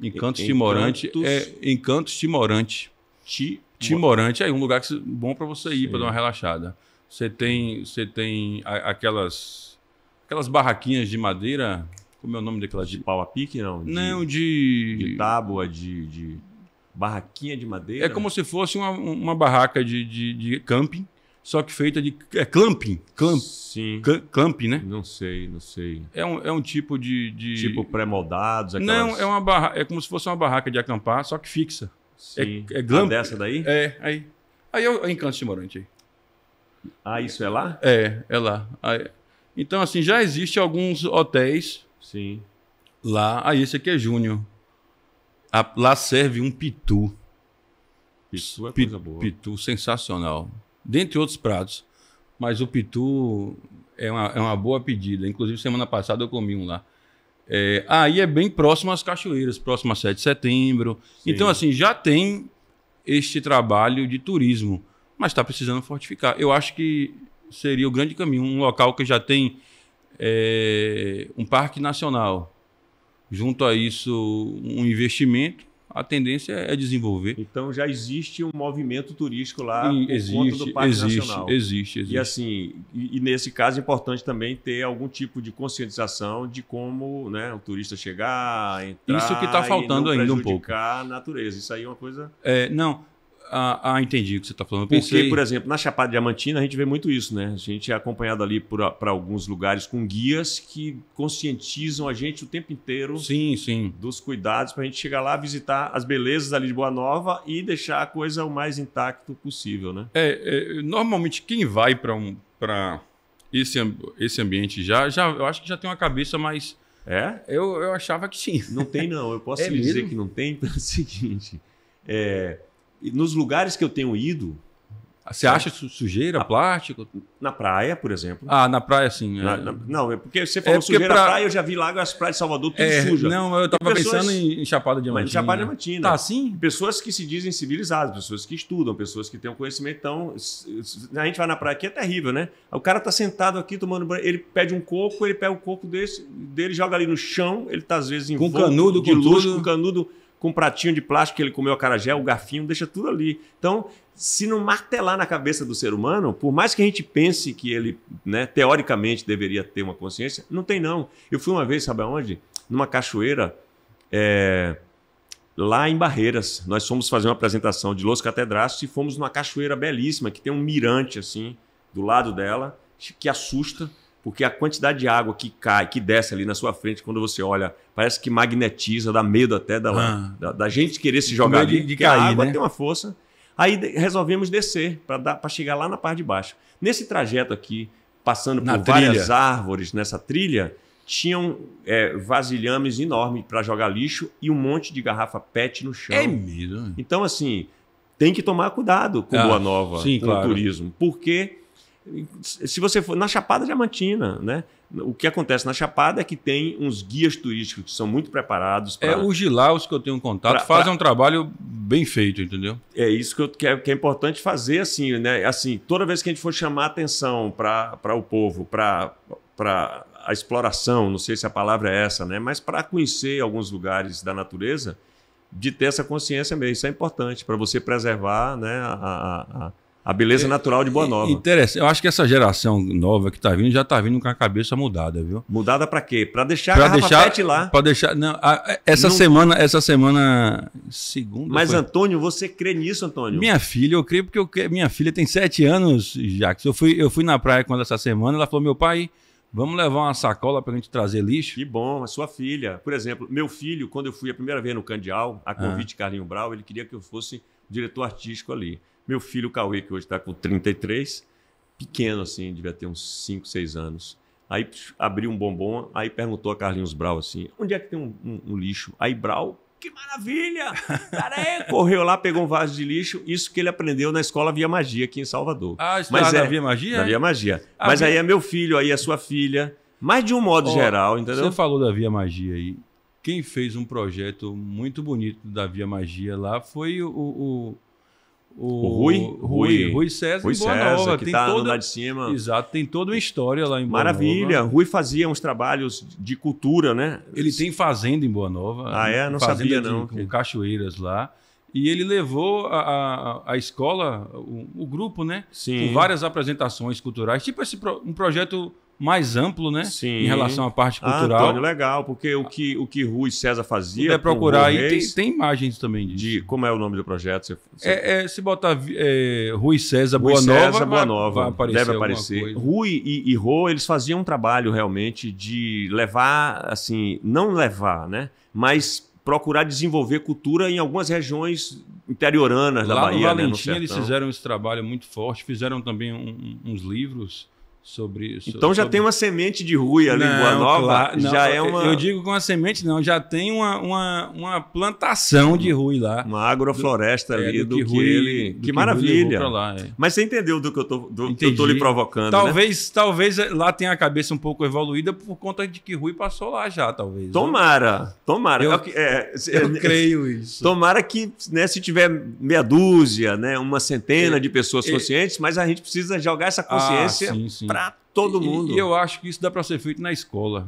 Encantos, Timorante. É, Encantos Timorante. Ti, Timorante é um lugar que, bom para você ir, para dar uma relaxada. Você tem, você tem a, aquelas, aquelas barraquinhas de madeira. Como é o nome daquelas? De pau a pique, não? De, não, de. De tábua, de, de barraquinha de madeira? É como se fosse uma, uma barraca de, de, de camping só que feita de. É clamping? Clamp, Sim. clamping, né? Não sei, não sei. É um, é um tipo de. de... Tipo pré-moldados? Aquelas... Não, é uma barra, é como se fosse uma barraca de acampar, só que fixa. Sim. É, é glamp. Ah, dessa daí? É, aí. Aí eu, encanto esse morante aí. Ah, isso é lá? É, é lá. Aí, então, assim, já existe alguns hotéis. Sim. Lá. Aí esse aqui é Júnior. lá serve um pitu. Pitu é coisa boa. Pitu sensacional dentre outros pratos. Mas o pitu é uma, é uma boa pedida. Inclusive, semana passada eu comi um lá. É, aí é bem próximo às cachoeiras, próximo a 7 de setembro. Sim. Então, assim, já tem este trabalho de turismo, mas está precisando fortificar. Eu acho que seria o grande caminho, um local que já tem é, um parque nacional. Junto a isso, um investimento a tendência é desenvolver. Então já existe um movimento turístico lá e, existe, conta do Parque existe, Nacional. Existe, existe. E assim, e, e, nesse caso é importante também ter algum tipo de conscientização de como né, o turista chegar, entrar Isso que está faltando ainda um pouco. a natureza. Isso aí é uma coisa... É, não, ah, ah entendi o que você está falando. Eu pensei... Porque, por exemplo, na Chapada Diamantina a gente vê muito isso, né? A gente é acompanhado ali para alguns lugares com guias que conscientizam a gente o tempo inteiro sim, sim. dos cuidados para a gente chegar lá, visitar as belezas ali de Boa Nova e deixar a coisa o mais intacto possível, né? É, é normalmente quem vai para um, esse, esse ambiente já, já, eu acho que já tem uma cabeça mais... É? Eu, eu achava que sim. Não tem, não. Eu posso é lhe mesmo? dizer que não tem pelo seguinte. É, nos lugares que eu tenho ido. Você acha sujeira, ah. plástico? Na praia, por exemplo. Ah, na praia, sim. Na, é. Na, não, é porque você é falou é porque sujeira pra... praia, eu já vi lá as praias de Salvador tudo é, suja. Não, eu estava pensando em Chapada Diamantina. Em Chapada Diamantina. Tá, sim. Pessoas que se dizem civilizadas, pessoas que estudam, pessoas que têm um conhecimento. Então, né, a gente vai na praia aqui, é terrível, né? O cara tá sentado aqui tomando banho, ele pede um coco, ele pega o coco desse, dele, joga ali no chão, ele tá às vezes em Com canudo, de com luz, tudo. com canudo com um pratinho de plástico que ele comeu a carajé, o garfinho, deixa tudo ali. Então, se não martelar na cabeça do ser humano, por mais que a gente pense que ele, né, teoricamente, deveria ter uma consciência, não tem não. Eu fui uma vez, sabe aonde? Numa cachoeira, é, lá em Barreiras. Nós fomos fazer uma apresentação de Los Catedraços e fomos numa cachoeira belíssima, que tem um mirante, assim, do lado dela, que assusta porque a quantidade de água que cai, que desce ali na sua frente, quando você olha, parece que magnetiza, dá medo até da, ah. da, da, gente querer se jogar ali. De, de cair, a água né? tem uma força. Aí resolvemos descer para chegar lá na parte de baixo. Nesse trajeto aqui, passando na por trilha. várias árvores nessa trilha, tinham é, vasilhames enormes para jogar lixo e um monte de garrafa PET no chão. É mesmo? Então, assim, tem que tomar cuidado com ah, Boa Nova, sim, com claro. o turismo, porque se você for na Chapada Diamantina, né? O que acontece na Chapada é que tem uns guias turísticos que são muito preparados. É pra, é, os de lá, os que eu tenho contato, pra, fazem pra... um trabalho bem feito, entendeu? É isso que, eu, que, é, que, é, importante fazer, assim, né? Assim, toda vez que a gente for chamar atenção para o povo, para a exploração, não sei se a palavra é essa, né? Mas para conhecer alguns lugares da natureza, de ter essa consciência mesmo. Isso é importante para você preservar né, a, a, a a beleza é, natural de Boa é Nova. Interessante. Eu acho que essa geração nova que está vindo já está vindo com a cabeça mudada, viu? Mudada para quê? Para deixar pra a deixar, PET lá. Para deixar. Não, a, é, essa não... semana, essa semana segunda. Mas foi... Antônio, você crê nisso, Antônio? Minha filha, eu creio porque eu, minha filha tem sete anos, Que Eu fui, eu fui na praia quando essa semana, ela falou: "Meu pai, vamos levar uma sacola para a gente trazer lixo". Que bom, a sua filha. Por exemplo, meu filho, quando eu fui a primeira vez no Candial, a convite ah. de Carlinho Brau, ele queria que eu fosse diretor artístico ali. Meu filho Cauê, que hoje está com 33, pequeno assim, devia ter uns 5, 6 anos. Aí abriu um bombom, aí perguntou a Carlinhos Brau assim: onde é que tem um, um, um lixo? Aí Brau, que maravilha! Cara, é, correu lá, pegou um vaso de lixo, isso que ele aprendeu na escola Via Magia aqui em Salvador. Ah, Mas é, da Via Magia? Da Via Magia. A Mas via... aí é meu filho, aí é sua filha. Mas de um modo oh, geral, entendeu? Você falou da Via Magia aí. Quem fez um projeto muito bonito da Via Magia lá foi o, o, o, o Rui, Rui, Rui César Rui Boa Nova. Que está tá toda, lá de cima. Exato, tem toda uma história lá em Boa Maravilha. Nova. Rui fazia uns trabalhos de cultura, né? Ele tem fazenda em Boa Nova. Ah, é? Não sabia, de, não. Com cachoeiras lá. E ele levou a, a, a escola, o, o, grupo, né? Sim. Com várias apresentações culturais. Tipo esse pro, um projeto mais amplo, né? Sim. Em relação à parte ah, cultural. Ah, Antônio, legal, porque o que o que Rui César fazia. É procurar aí, tem, tem, imagens também disso. De, como é o nome do projeto? Você, você... É, é, se botar é, Rui César Rui Boa César, Nova. Boa Nova. Vai aparecer deve aparecer. Rui e, e Rô, eles faziam um trabalho realmente de levar, assim, não levar, né? Mas procurar desenvolver cultura em algumas regiões interioranas Lá da Bahia. Né, no Valentim né? no eles fizeram esse trabalho muito forte, fizeram também um, uns livros sobre isso. Então já sobre... tem uma semente de rui ali não, em Boa Nova? Claro, não, já é uma... Eu digo com a semente não, já tem uma, uma, uma plantação de rui lá. Uma agrofloresta é, do, ali é, do, que, que Rui, ele... Do que, que maravilha. Lá, é. Mas você entendeu do que eu tô, do, que eu tô lhe provocando, né? Talvez né? talvez lá tenha a cabeça um pouco evoluída por conta de que Rui passou lá já, talvez. Né? Tomara, tomara. Eu, é, é eu creio isso. Tomara que né, se tiver meia dúzia, né, uma centena é, de pessoas conscientes, mas a gente precisa jogar essa consciência ah, sim, sim para todo mundo. E, e, eu acho que isso dá para ser feito na escola.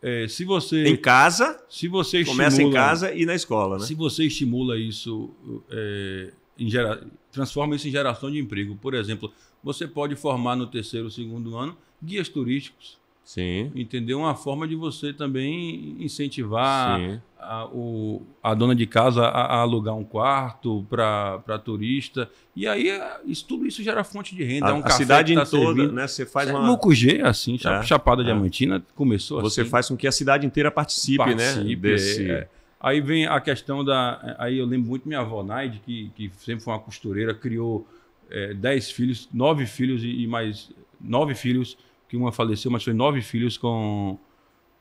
É, se você em casa, se você estimula, começa em casa e na escola, né? Se você estimula isso, é, gera, transforma isso em geração de emprego. Por exemplo, você pode formar no terceiro, segundo ano guias turísticos Sim. Entendeu? Uma forma de você também incentivar a, o, a dona de casa a, a alugar um quarto para turista. E aí, isso, tudo isso gera fonte de renda. A, é um a cidade tá toda, né? Você faz uma. É, uma. Mucugê, assim, é, Chapada é. Diamantina, começou você assim. Você faz com que a cidade inteira participe, né, participe né? Desse... É, é. Aí vem a questão da. Aí eu lembro muito minha avó Naide, que, que sempre foi uma costureira, criou é, dez filhos, nove filhos e, e mais. Nove filhos que uma faleceu, mas foi nove filhos com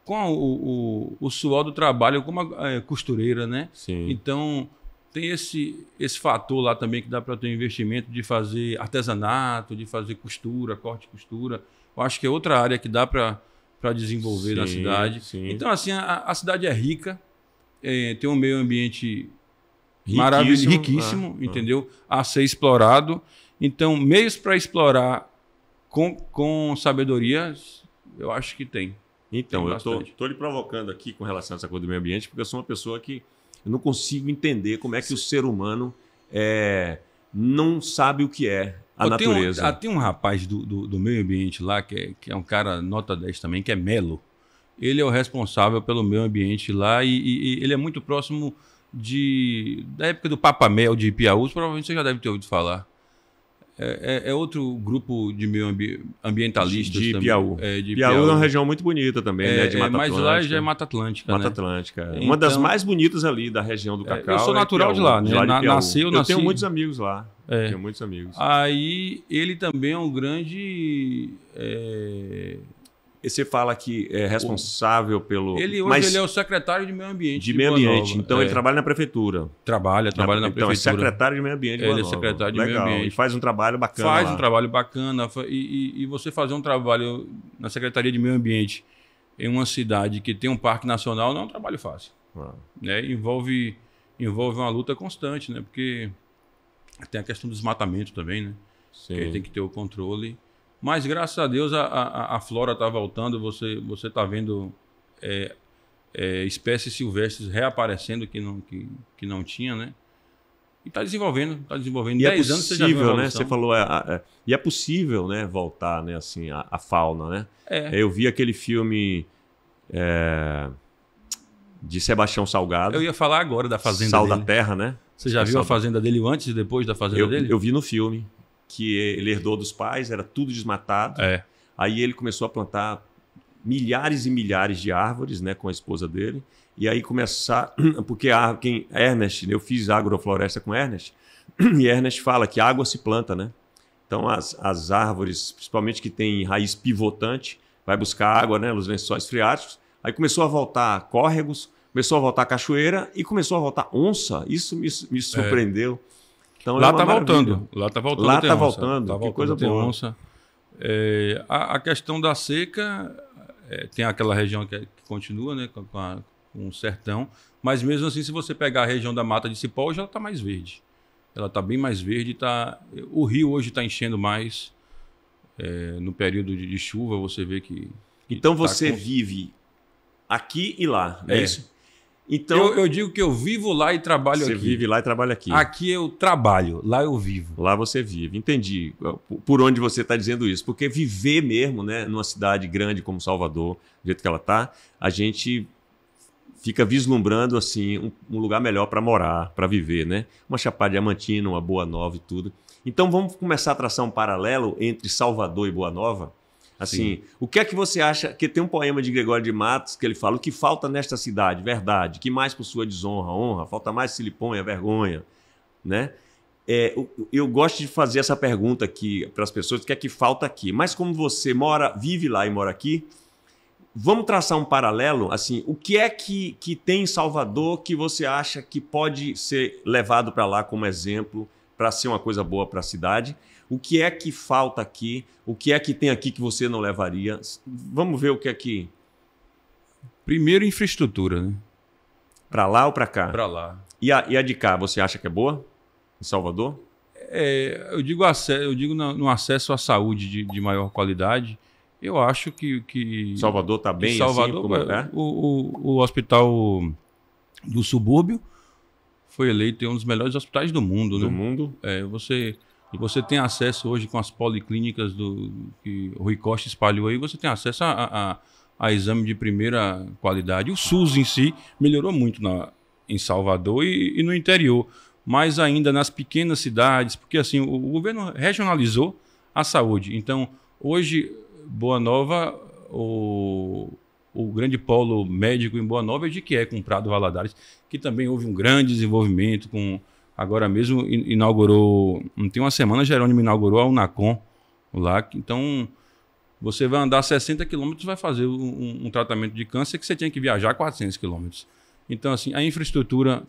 com o, o, o suor do trabalho como é, costureira, né? Sim. Então tem esse esse fator lá também que dá para ter um investimento de fazer artesanato, de fazer costura, corte e costura. Eu acho que é outra área que dá para para desenvolver sim, na cidade. Sim. Então assim a, a, cidade é rica, é, tem um meio ambiente riquíssimo, maravilhoso, né? riquíssimo, ah, entendeu? Ah. A ser explorado. Então meios para explorar com, com sabedoria, eu acho que tem. Então, tem eu tô, tô lhe provocando aqui com relação a essa coisa do meio ambiente, porque eu sou uma pessoa que eu não consigo entender como é que Sim. o ser humano é, não sabe o que é a natureza. Tem um, ah, tem um rapaz do, do, do, meio ambiente lá, que é, que é um cara nota 10 também, que é Melo. Ele é o responsável pelo meio ambiente lá e, e, e ele é muito próximo de da época do Papa Mel de Piauí, provavelmente você já deve ter ouvido falar. É, é, é, outro grupo de meio ambientalistas de, de Piauí. É, de Piauí, é uma região muito bonita também, né, é, né? De é, Mata mas Atlântica. lá já é Mata Atlântica. Mata né? Atlântica. Então, uma das então, mais bonitas ali da região do Cacau. Eu sou natural é de lá, né? De lá de nasci, eu, eu tenho muitos amigos lá. Tenho muitos amigos. Aí ele também é um grande e você fala que é responsável pelo. Ele hoje Mas... ele é o secretário de meio ambiente. De, de meio ambiente. Então é. ele trabalha na prefeitura. Trabalha, trabalha na, na prefeitura. Então é secretário de meio ambiente. De ele é secretário de Legal. meio ambiente. E faz um trabalho bacana. Faz lá. um trabalho bacana. E, e, e, você fazer um trabalho na secretaria de meio ambiente em uma cidade que tem um parque nacional não é um trabalho fácil. Ah. Né? Envolve, envolve uma luta constante, né? Porque tem a questão do desmatamento também, né? Sim. Porque tem que ter o controle. Mas graças a Deus a, a, a flora está voltando, você você está vendo é, é, espécies silvestres reaparecendo que não, que, que não tinha, né? E está desenvolvendo, está desenvolvendo. E é possível, anos, né? Você falou, é, é, e é possível, né? Voltar, né? Assim, a, a fauna, né? É. Eu vi aquele filme é, de Sebastião Salgado. Eu ia falar agora da fazenda Sal dele. da Terra, né? Você já é viu a fazenda dele antes e depois da fazenda eu, dele? Eu vi no filme que ele herdou dos pais, era tudo desmatado. É. Aí ele começou a plantar milhares e milhares de árvores, né, com a esposa dele. E aí começar, porque a, quem Ernest, eu fiz agrofloresta com Ernest, e Ernest fala que água se planta, né? Então as, as árvores, principalmente que tem raiz pivotante, vai buscar água, né, nos lençóis freáticos. Aí começou a voltar córregos, começou a voltar cachoeira e começou a voltar onça. Isso me, me é. surpreendeu. É. Então, lá está é tá voltando. Lá está voltando. Lá está voltando. Tá voltando. Que coisa boa. Onça. É, a, a, questão da seca, é, tem aquela região que, é, que continua né, com, a, com, o sertão, mas mesmo assim, se você pegar a região da Mata de Cipó, hoje ela está mais verde. Ela está bem mais verde. Tá, o rio hoje está enchendo mais. É, no período de, de, chuva, você vê que. então tá você com... vive aqui e lá, é, né? isso? Então eu, eu, digo que eu vivo lá e trabalho você aqui. Você vive lá e trabalha aqui. Aqui eu trabalho, lá eu vivo. Lá você vive. Entendi por onde você está dizendo isso, porque viver mesmo, né, numa cidade grande como Salvador, do jeito que ela tá, a gente fica vislumbrando assim um, um lugar melhor para morar, para viver, né? Uma Chapada Diamantina, uma Boa Nova e tudo. Então vamos começar a traçar um paralelo entre Salvador e Boa Nova Assim, Sim. o que é que você acha? Que tem um poema de Gregório de Matos que ele fala: o que falta nesta cidade, verdade, que mais por sua desonra, honra, falta mais siliponha, vergonha, né? É, eu, eu gosto de fazer essa pergunta aqui para as pessoas: o que é que falta aqui? Mas como você mora, vive lá e mora aqui, vamos traçar um paralelo, assim, o que é que, que tem em Salvador que você acha que pode ser levado para lá como exemplo? para ser uma coisa boa para a cidade. O que é que falta aqui? O que é que tem aqui que você não levaria? Vamos ver o que é que. Primeiro, infraestrutura, né? Para lá ou para cá? Para lá. E a, e a de cá, você acha que é boa? Em Salvador? É, eu digo, eu digo no, no acesso à saúde de, de, maior qualidade. Eu acho que. que Salvador está bem, assim, Salvador, assim, como é, é? o, o, o hospital do subúrbio foi eleito em é um dos melhores hospitais do mundo, do né? Do mundo. É, você, você tem acesso hoje com as policlínicas do, que o Rui Costa espalhou aí, você tem acesso a, a, a exame de primeira qualidade. O SUS em si melhorou muito na, em Salvador e, e no interior, mas ainda nas pequenas cidades, porque assim, o, o governo regionalizou a saúde. Então, hoje, Boa Nova, o o grande polo médico em Boa Nova, de que é com Prado Valadares, que também houve um grande desenvolvimento com agora mesmo inaugurou, não tem uma semana, Jerônimo inaugurou a Unacom lá, então você vai andar 60 quilômetros, vai fazer um, um, tratamento de câncer que você tinha que viajar 400 quilômetros. Então, assim, a infraestrutura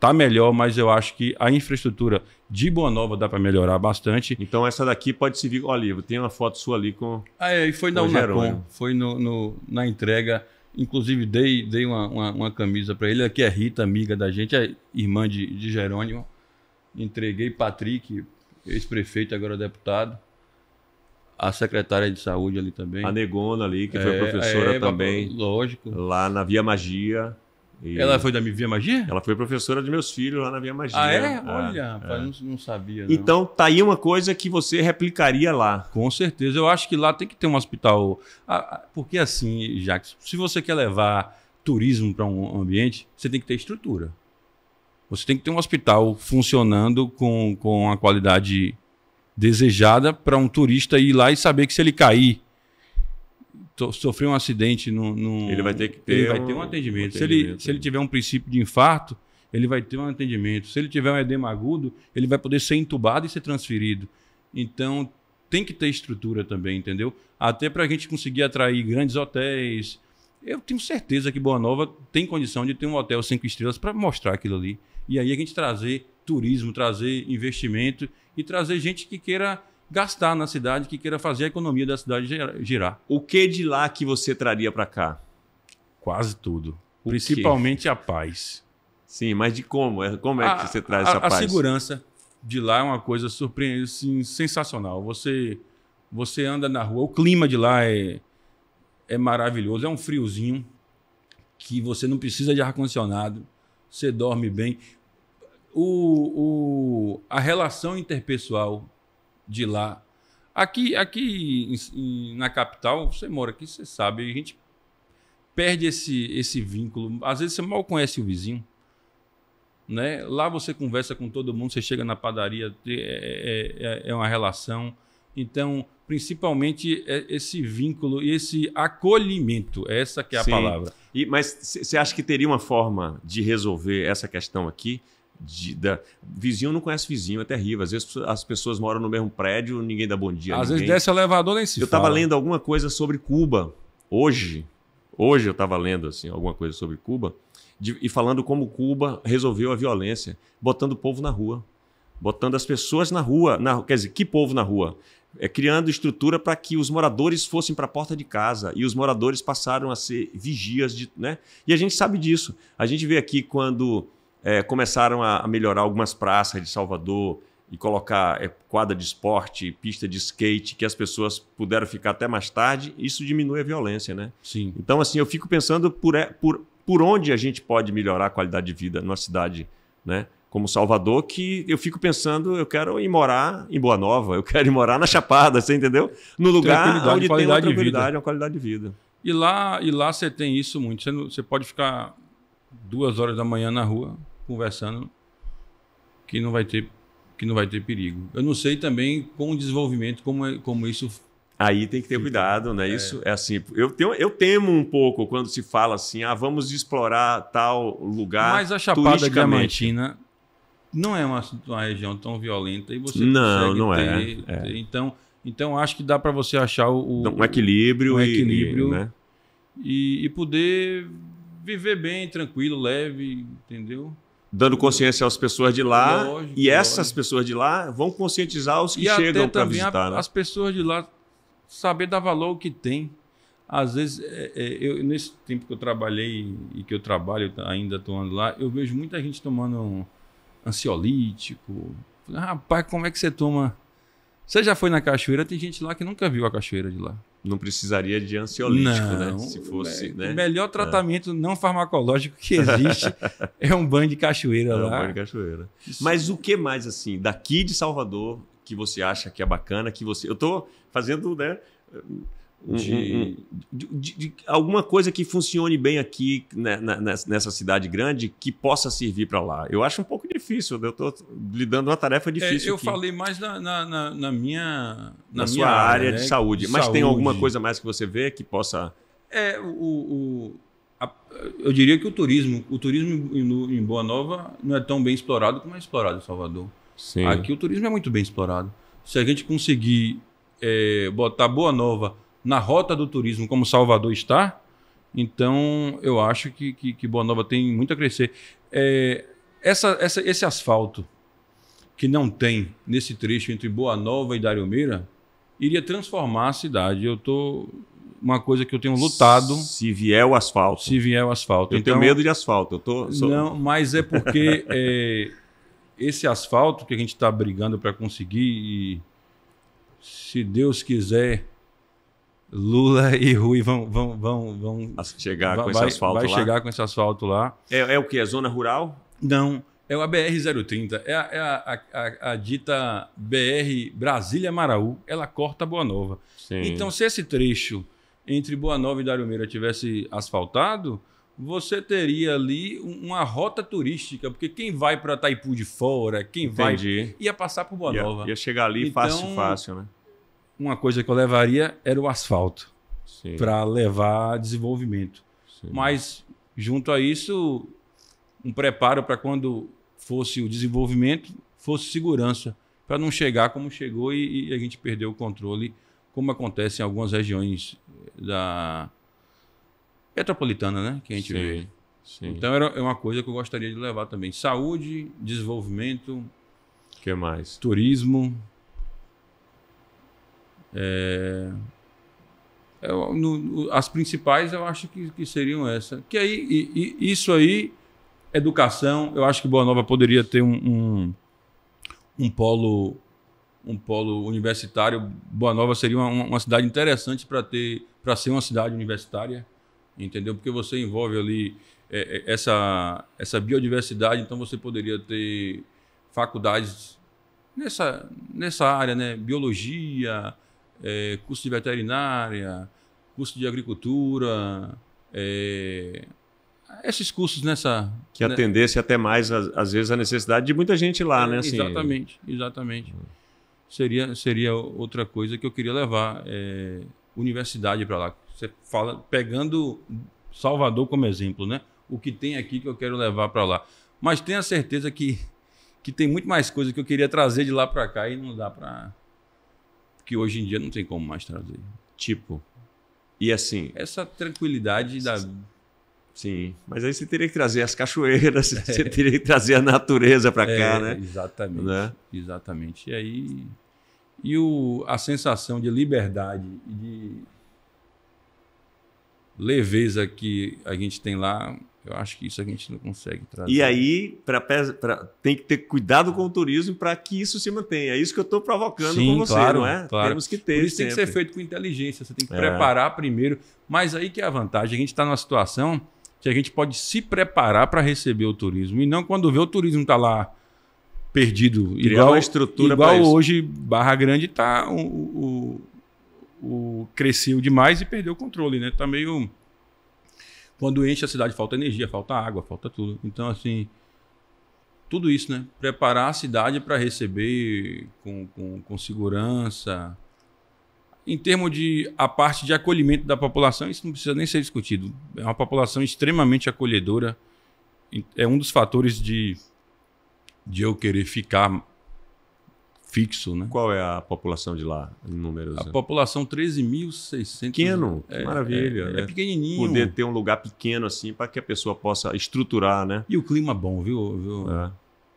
tá melhor, mas eu acho que a infraestrutura de Boa Nova dá para melhorar bastante. Então essa daqui pode se vir. Olha, tem uma foto sua ali com. Ah, é, e foi na Unacom, foi no, no, na entrega. Inclusive, dei, dei uma, uma, uma camisa para ele, aqui é Rita, amiga da gente, é irmã de, de Jerônimo. Entreguei Patrick, ex-prefeito, agora deputado. A secretária de saúde ali também. A Negona ali, que é, foi professora é, também. Lógico. Lá na Via Magia. E ela foi da Via Magia? Ela foi professora de meus filhos lá na Via Magia. Ah, é? Olha, é, rapaz, é. Não, não sabia. Não. Então, tá aí uma coisa que você replicaria lá. Com certeza. Eu acho que lá tem que ter um hospital. Ah, ah, porque assim, Jacques, se você quer levar turismo para um ambiente, você tem que ter estrutura. Você tem que ter um hospital funcionando com, com a qualidade desejada para um turista ir lá e saber que se ele cair sofrer um acidente no, no, ele vai ter que ter ele vai ter um, um atendimento. se ele se ele tiver um princípio de infarto ele vai ter um atendimento se ele tiver um edema agudo ele vai poder ser entubado e ser transferido então tem que ter estrutura também entendeu até para a gente conseguir atrair grandes hotéis eu tenho certeza que Boa Nova tem condição de ter um hotel cinco estrelas para mostrar aquilo ali e aí a gente trazer turismo trazer investimento e trazer gente que queira gastar na cidade, que queira fazer a economia da cidade girar. O que de lá que você traria para cá? Quase tudo. O principalmente quê? a paz. Sim, mas de como? É, como é que você traz a, essa paz? A segurança de lá é uma coisa surpreendente, assim, sensacional. Você você anda na rua, o clima de lá é, é maravilhoso, é um friozinho que você não precisa de ar condicionado, você dorme bem. O, o, a relação interpessoal de lá. Aqui, aqui em, em, na capital, você mora aqui, você sabe, a gente perde esse, esse vínculo. Às vezes você mal conhece o vizinho. Né? Lá você conversa com todo mundo, você chega na padaria, é, é, é, é uma relação. Então, principalmente é, esse vínculo e esse acolhimento, é essa que é a Sim. palavra. E, mas você acha que teria uma forma de resolver essa questão aqui? De, da, vizinho não conhece vizinho, é terrível. Às vezes as pessoas moram no mesmo prédio, ninguém dá bom dia. Às ninguém. vezes desce o elevador nem se Eu estava lendo alguma coisa sobre Cuba hoje. Hoje eu estava lendo assim alguma coisa sobre Cuba de, e falando como Cuba resolveu a violência, botando o povo na rua, botando as pessoas na rua, na, quer dizer, que povo na rua? É, criando estrutura para que os moradores fossem para a porta de casa e os moradores passaram a ser vigias de, né? E a gente sabe disso. A gente vê aqui quando é, começaram a, melhorar algumas praças de Salvador e colocar é, quadra de esporte, pista de skate, que as pessoas puderam ficar até mais tarde, isso diminui a violência, né? Sim. Então, assim, eu fico pensando por, é, por, por onde a gente pode melhorar a qualidade de vida na cidade, né? Como Salvador, que eu fico pensando, eu quero ir morar em Boa Nova, eu quero ir morar na Chapada, você entendeu? No lugar onde tem uma tranquilidade, uma qualidade de vida. E lá, e lá você tem isso muito. Você, não, você pode ficar duas horas da manhã na rua, conversando que não vai ter que não vai ter perigo. Eu não sei também com o desenvolvimento como é, como isso Aí tem que ter cuidado, né? É. Isso é assim. Eu, tenho, eu temo um pouco quando se fala assim, ah, vamos explorar tal lugar. Mas a Chapada Diamantina não é uma, uma, região tão violenta e você não, não é. ter, é. Ter, Então, então acho que dá para você achar o, o, um equilíbrio, um equilíbrio e, né? e, e poder viver bem, tranquilo, leve, entendeu? dando consciência às pessoas de lá. Lógico, e essas pessoas de lá vão conscientizar os que e chegam para visitar. A, né? As pessoas de lá saber dar valor ao que tem. Às vezes, é, é, eu, nesse tempo que eu trabalhei e que eu trabalho ainda tomando lá, eu vejo muita gente tomando um ansiolítico. Rapaz, como é que você toma? Você já foi na cachoeira? Tem gente lá que nunca viu a cachoeira de lá não precisaria de ansiolítico, né? não, né? Se fosse, né? O melhor é. tratamento é. não farmacológico que existe é um banho de cachoeira é lá. Um banho de cachoeira. Isso. Mas o que mais assim, daqui de Salvador que você acha que é bacana, que você, eu estou fazendo, né, Uhum, de, uhum. de, de, de, alguma coisa que funcione bem aqui né, na, né, nessa cidade grande que possa servir para lá. Eu acho um pouco difícil, eu estou lidando uma tarefa é, difícil. É, eu aqui. falei mais na, na, na minha na, na minha sua área, área né? de saúde, mas saúde. tem alguma coisa mais que você vê que possa? É o, o a, eu diria que o turismo, o turismo em, em Boa Nova não é tão bem explorado como é explorado em Salvador. Sim. Aqui o turismo é muito bem explorado. Se a gente conseguir é, botar Boa Nova na rota do turismo como Salvador está, então eu acho que, que, que Boa Nova tem muito a crescer. É, essa, essa, esse asfalto que não tem nesse trecho entre Boa Nova e Dário Meira iria transformar a cidade. Eu tô uma coisa que eu tenho lutado. Se vier o asfalto. Se vier o asfalto. Eu então, tenho medo de asfalto. Eu tô. Sou... Não, mas é porque é, esse asfalto que a gente está brigando para conseguir, e, se Deus quiser, Lula e Rui vão vão vão, vão chegar vai, com esse asfalto vai lá. Vai chegar com esse asfalto lá. É, é o que? É zona rural? Não, é o BR 030. É, a, é a, a, a, dita BR Brasília Maraú. Ela corta Boa Nova. Sim. Então, se esse trecho entre Boa Nova e Meira tivesse asfaltado, você teria ali uma rota turística, porque quem vai para Taipu de fora, quem Entendi. vai ia passar por Boa Nova. Ia, ia chegar ali então, fácil, fácil, né? uma coisa que eu levaria era o asfalto para levar desenvolvimento. Sim. Mas, junto a isso, um preparo para quando fosse o desenvolvimento, fosse segurança, para não chegar como chegou e, e, a gente perdeu o controle, como acontece em algumas regiões eh, da metropolitana, né? Que a gente sim, vê. Sim. Então era é uma coisa que eu gostaria de levar também. Saúde, desenvolvimento. que mais? Turismo. É, eu, no, as principais eu acho que, que seriam essa. Que aí, e, e, isso aí, educação, eu acho que Boa Nova poderia ter um, um, um polo um polo universitário. Boa Nova seria uma, uma cidade interessante para ter para ser uma cidade universitária, entendeu? Porque você envolve ali é, é, essa, essa biodiversidade, então você poderia ter faculdades nessa, nessa área, né? Biologia, é, curso de veterinária, curso de agricultura, é, esses cursos nessa. Né, que né? atendesse né? até mais, às vezes, a necessidade de muita gente lá, é, né? Assim, exatamente, exatamente. Seria, seria outra coisa que eu queria levar é, universidade para lá. Você fala, pegando Salvador como exemplo, né? O que tem aqui que eu quero levar para lá. Mas tenha certeza que, que tem muito mais coisa que eu queria trazer de lá para cá e não dá para que hoje em dia não tem como mais trazer Tipo. E assim, essa tranquilidade da. Sim. Mas aí você teria que trazer as cachoeiras, é. você teria que trazer a natureza para é, cá, né? Exatamente. Né? Exatamente. E aí. E o, a sensação de liberdade e de leveza que a gente tem lá eu acho que isso a gente não consegue trazer. E aí, pra, pra tem que ter cuidado com o turismo para que isso se mantenha. É isso que eu estou provocando Sim, com você, claro, não é? Claro. Temos que ter. Por isso sempre. tem que ser feito com inteligência, você tem que é. preparar primeiro. Mas aí que é a vantagem. A gente está numa situação que a gente pode se preparar para receber o turismo. E não quando vê o turismo está lá perdido. Criar igual uma estrutura Igual hoje, Barra Grande está. O, o, o, cresceu demais e perdeu o controle, né? Está meio quando enche a cidade, falta energia, falta água, falta tudo. Então, assim, tudo isso, né? Preparar a cidade para receber com, com, com, segurança. Em termos de a parte de acolhimento da população, isso não precisa nem ser discutido. É uma população extremamente acolhedora. É um dos fatores de, de eu querer ficar fixo, né? Qual é a população de lá, em números? A né? população 13.600. Pequeno, é, maravilha. É, é né? é, pequenininho. Poder ter um lugar pequeno assim para que a pessoa possa estruturar, né? E o clima bom, viu? viu? É.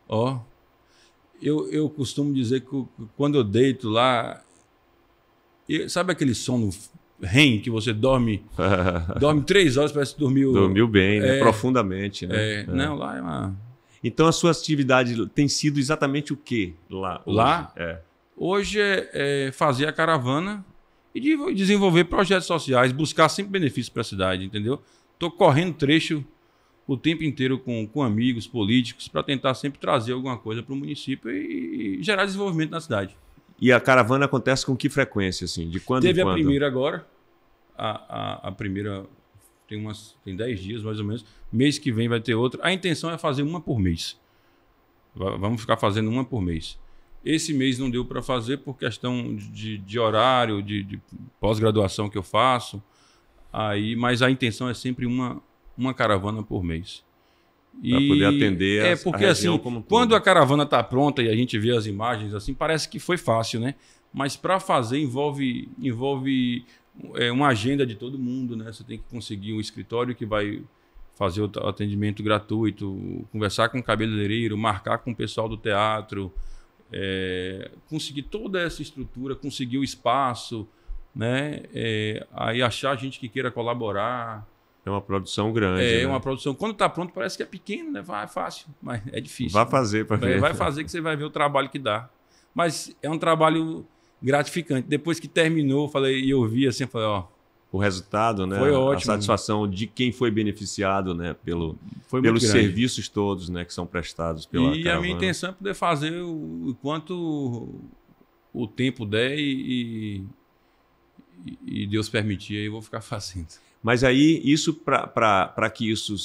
Ó, eu, eu costumo dizer que quando eu deito lá, eu, sabe aquele sono REM que você dorme, dorme três horas parece que dormiu. Dormiu bem, né? é, né? profundamente, né? É. é, não, lá é uma então a sua atividade tem sido exatamente o que lá? Hoje? Lá? É. Hoje é, é, fazer a caravana e de, desenvolver projetos sociais, buscar sempre benefícios para a cidade, entendeu? Estou correndo trecho o tempo inteiro com, com amigos, políticos, para tentar sempre trazer alguma coisa para o município e, e, gerar desenvolvimento na cidade. E a caravana acontece com que frequência, assim? De quando Teve em quando? a primeira agora, a, a, a primeira tem umas tem 10 dias mais ou menos. Mês que vem vai ter outra. A intenção é fazer uma por mês. Vamos ficar fazendo uma por mês. Esse mês não deu para fazer por questão de, de horário, de, de pós-graduação que eu faço. Aí, mas a intenção é sempre uma, uma caravana por mês. Para poder atender é, porque, a região assim, como Quando a caravana está pronta e a gente vê as imagens assim, parece que foi fácil, né? Mas para fazer envolve, envolve é, uma agenda de todo mundo, né? Você tem que conseguir um escritório que vai fazer o atendimento gratuito, conversar com o cabeleireiro, marcar com o pessoal do teatro, é, conseguir toda essa estrutura, conseguir o espaço, né? É, aí achar gente que queira colaborar. É uma produção grande. É né? uma produção. Quando está pronto, parece que é pequeno, né? Vai, é fácil, mas é difícil. Vai fazer para ver. Vai fazer que você vai ver o trabalho que dá. Mas é um trabalho gratificante. Depois que terminou, falei, e eu vi assim, falei, ó. O resultado, né? Foi ótimo. A satisfação de quem foi beneficiado, né? Pelo, foi pelos grande. serviços todos, né? Que são prestados pela E caravana. a minha intenção é poder fazer o, quanto o tempo der e, e, e Deus permitir, aí eu vou ficar fazendo. Mas aí, isso para que isso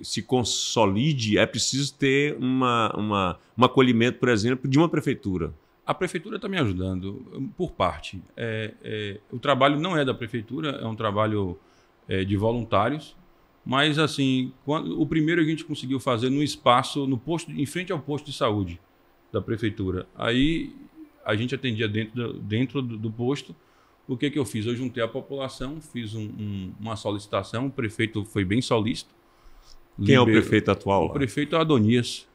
se consolide, é preciso ter uma, uma, um acolhimento, por exemplo, de uma prefeitura a prefeitura está me ajudando por parte. É, é, o trabalho não é da prefeitura, é um trabalho é, de voluntários. Mas assim, quando, o primeiro a gente conseguiu fazer no espaço, no posto, em frente ao posto de saúde da prefeitura. Aí a gente atendia dentro do, dentro do, do posto. O que que eu fiz? Eu juntei a população, fiz um, um, uma solicitação. O prefeito foi bem solícito. Quem Liber... é o prefeito atual? O lá? prefeito Adonias.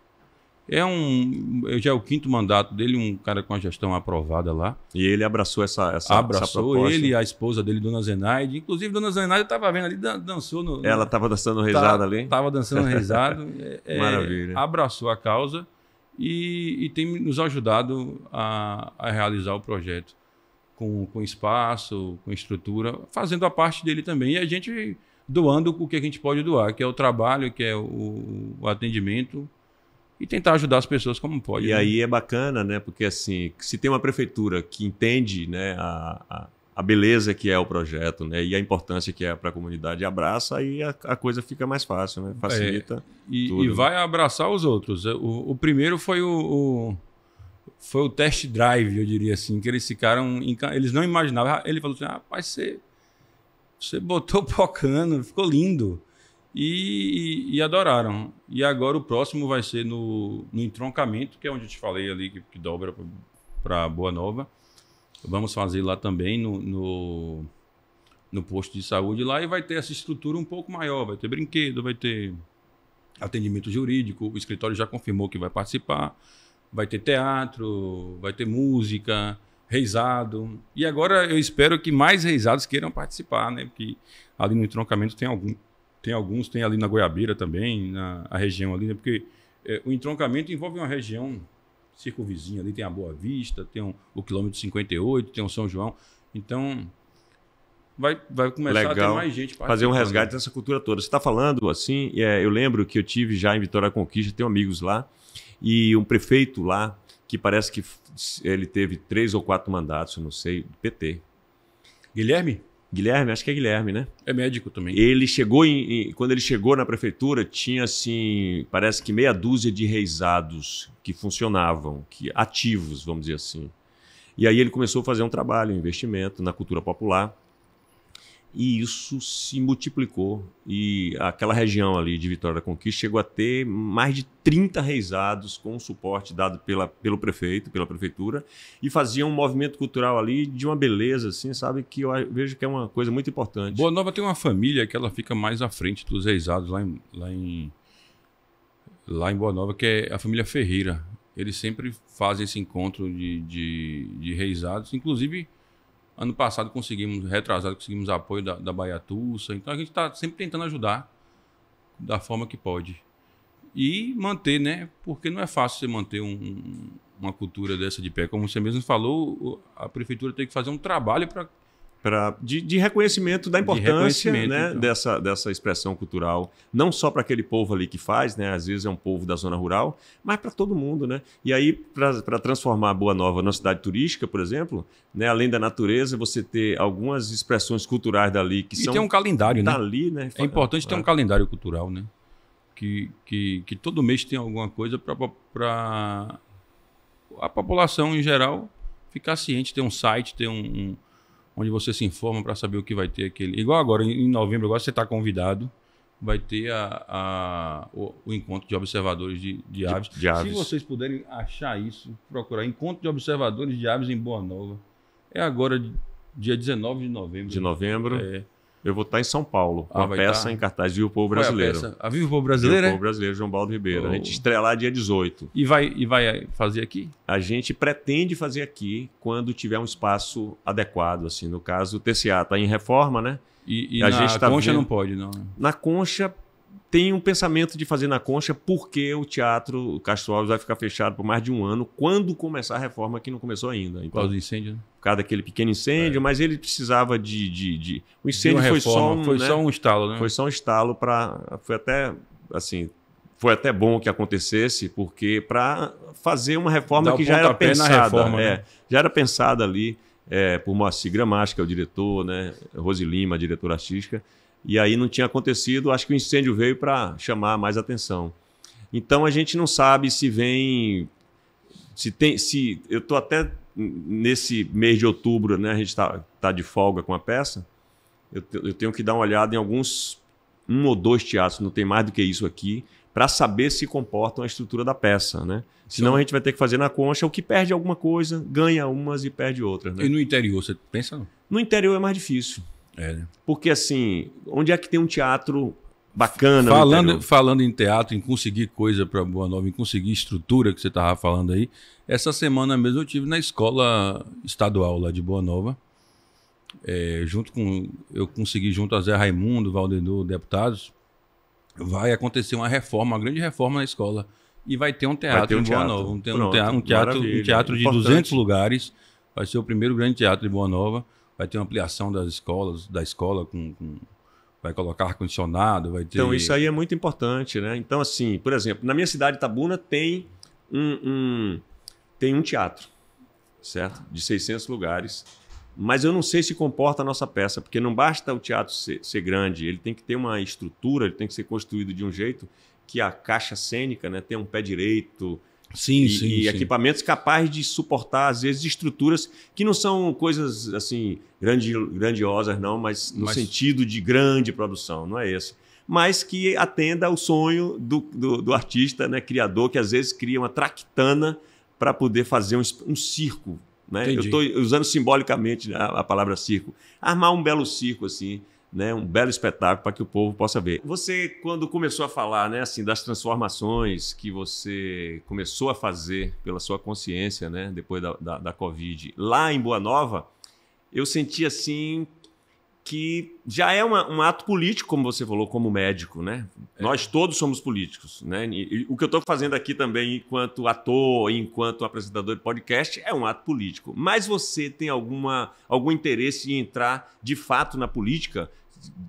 É um. Já é o quinto mandato dele, um cara com a gestão aprovada lá. E ele abraçou essa, essa Abraçou essa ele, a esposa dele, Dona Zenaide. Inclusive, Dona Zenaide estava vendo ali, dançou no. Ela estava dançando risada tá, ali? Estava dançando risada. É, é, Maravilha. Abraçou a causa e, e tem nos ajudado a, a realizar o projeto com, com espaço, com estrutura, fazendo a parte dele também. E a gente doando o que a gente pode doar, que é o trabalho, que é o, o atendimento e tentar ajudar as pessoas como pode. E né? aí é bacana, né? Porque assim, se tem uma prefeitura que entende né, a, a, beleza que é o projeto, né? E a importância que é para a comunidade, abraça, aí a, a, coisa fica mais fácil, né? É, Facilita. É, e, tudo, e, né? vai abraçar os outros. O, o primeiro foi o, o, foi o test drive, eu diria assim, que eles ficaram. Eles não imaginavam. Ah, ele falou assim: ah, rapaz, você, você botou pocano, ficou lindo e, e, adoraram. E agora o próximo vai ser no, no entroncamento, que é onde eu te falei ali, que, que dobra para Boa Nova. Vamos fazer lá também no, no, no, posto de saúde lá e vai ter essa estrutura um pouco maior, vai ter brinquedo, vai ter atendimento jurídico, o escritório já confirmou que vai participar, vai ter teatro, vai ter música, reisado. E agora eu espero que mais reisados queiram participar, né? Porque ali no entroncamento tem algum tem alguns, tem ali na Goiabeira também, na região ali, né? porque é, o entroncamento envolve uma região circunvizinha ali, tem a Boa Vista, tem um, o quilômetro 58, tem o São João. Então, vai, vai começar Legal. a ter mais gente. Fazer um resgate dessa cultura toda. Você está falando assim, é, eu lembro que eu tive já em Vitória Conquista, tenho amigos lá, e um prefeito lá, que parece que ele teve três ou quatro mandatos, eu não sei, do PT. Guilherme? Guilherme, acho que é Guilherme, né? É médico também. Ele chegou em, em, quando ele chegou na prefeitura, tinha assim, parece que meia dúzia de reisados que funcionavam, que ativos, vamos dizer assim. E aí ele começou a fazer um trabalho, um investimento na cultura popular, e isso se multiplicou. E aquela região ali de Vitória da Conquista chegou a ter mais de 30 reisados com o suporte dado pela, pelo prefeito, pela prefeitura, e fazia um movimento cultural ali de uma beleza, assim, sabe? Que eu vejo que é uma coisa muito importante. Boa Nova tem uma família que ela fica mais à frente dos reisados lá em, lá em, lá em Boa Nova, que é a família Ferreira. Eles sempre fazem esse encontro de, de, de reisados, inclusive Ano passado conseguimos, retrasado, conseguimos apoio da, da Bahia Então a gente está sempre tentando ajudar da forma que pode. E manter, né? Porque não é fácil você manter um, uma cultura dessa de pé. Como você mesmo falou, a prefeitura tem que fazer um trabalho para Pra, de, de, reconhecimento da importância de reconhecimento, né, então. dessa, dessa expressão cultural, não só para aquele povo ali que faz, né, às vezes é um povo da zona rural, mas para todo mundo. Né? E aí, para transformar Boa Nova numa cidade turística, por exemplo, né, além da natureza, você ter algumas expressões culturais dali que e são. E tem um calendário, né? né? É importante ter um é. calendário cultural, né? Que, que, que todo mês tem alguma coisa para a população em geral ficar ciente, ter um site, ter um, um onde você se informa para saber o que vai ter aquele. Igual agora, em novembro, agora você está convidado, vai ter a, a o, o, encontro de observadores de, de, aves. De, de, aves. Se vocês puderem achar isso, procurar Encontro de Observadores de Aves em Boa Nova. É agora, dia 19 de novembro. De novembro. É eu vou estar em São Paulo, com ah, a peça tá. em cartaz Viva o Povo é Brasileiro. a, peça? a Viva o Povo Brasileiro? Viva o é? Povo Brasileiro, João Baldo Ribeiro. Oh. A gente oh. lá dia 18. E vai, e vai eh, fazer aqui? A gente pretende fazer aqui quando tiver um espaço adequado, assim. No caso, o TCA está em reforma, né? E, e a na gente tá concha vendo... não pode, não. Na concha tem um pensamento de fazer na concha porque o teatro Castro Alves vai ficar fechado por mais de um ano quando começar a reforma que não começou ainda. Então, por causa do incêndio, né? Por causa daquele pequeno incêndio, é. mas ele precisava de. de, de... O incêndio de foi, só um, foi né? só um estalo, né? Foi só um estalo para. Foi até. Assim, foi até bom que acontecesse, porque para fazer uma reforma Dá que já era pensada. Reforma, é, né? Já era pensada ali é, por Moacir Gramática que é o diretor, né? Rosi Lima, diretora artística. E aí não tinha acontecido, acho que o incêndio veio para chamar mais atenção. Então a gente não sabe se vem se tem se eu estou até nesse mês de outubro, né, a gente está tá de folga com a peça. Eu, eu tenho que dar uma olhada em alguns um ou dois teatros, não tem mais do que isso aqui, para saber se comportam a estrutura da peça, né? Senão a gente vai ter que fazer na concha, o que perde alguma coisa, ganha umas e perde outras. Né? E no interior, você pensa? Não? No interior é mais difícil. É. Porque, assim, onde é que tem um teatro bacana? Falando, falando em teatro, em conseguir coisa para Boa Nova, em conseguir estrutura que você estava falando aí, essa semana mesmo eu tive na escola estadual lá de Boa Nova. É, junto com eu consegui junto a Zé Raimundo, Valdedor, deputados, vai acontecer uma reforma, uma grande reforma na escola e vai ter um teatro ter um em Boa teatro. Nova, um, Pronto, um teatro, um teatro, um teatro de 200 lugares, vai ser o primeiro grande teatro de Boa Nova vai ter ampliação das escolas, da escola com, com vai colocar ar-condicionado, vai ter... Então, isso aí é muito importante, né? Então, assim, por exemplo, na minha cidade, Tabuna, tem um, um, tem um teatro, certo? De 600 lugares. Mas eu não sei se comporta a nossa peça, porque não basta o teatro ser, ser, grande, ele tem que ter uma estrutura, ele tem que ser construído de um jeito que a caixa cênica né, tenha um pé direito, Sim, e, sim, e sim. equipamentos capazes de suportar, às vezes, estruturas que não são coisas assim grande, grandiosas, não, mas no mas... sentido de grande produção, não é esse. Mas que atenda ao sonho do, do, do artista, né, criador, que às vezes cria uma tractana para poder fazer um, um circo. Né? Eu estou usando simbolicamente a, a palavra circo. Armar um belo circo, assim, né, um belo espetáculo para que o povo possa ver. Você, quando começou a falar né, assim, das transformações que você começou a fazer pela sua consciência né, depois da, da, da Covid lá em Boa Nova, eu senti assim que já é uma, um ato político, como você falou, como médico, né? É. Nós todos somos políticos, né? E, e, o que eu estou fazendo aqui também, enquanto ator, enquanto apresentador de podcast, é um ato político. Mas você tem alguma, algum interesse em entrar de fato na política?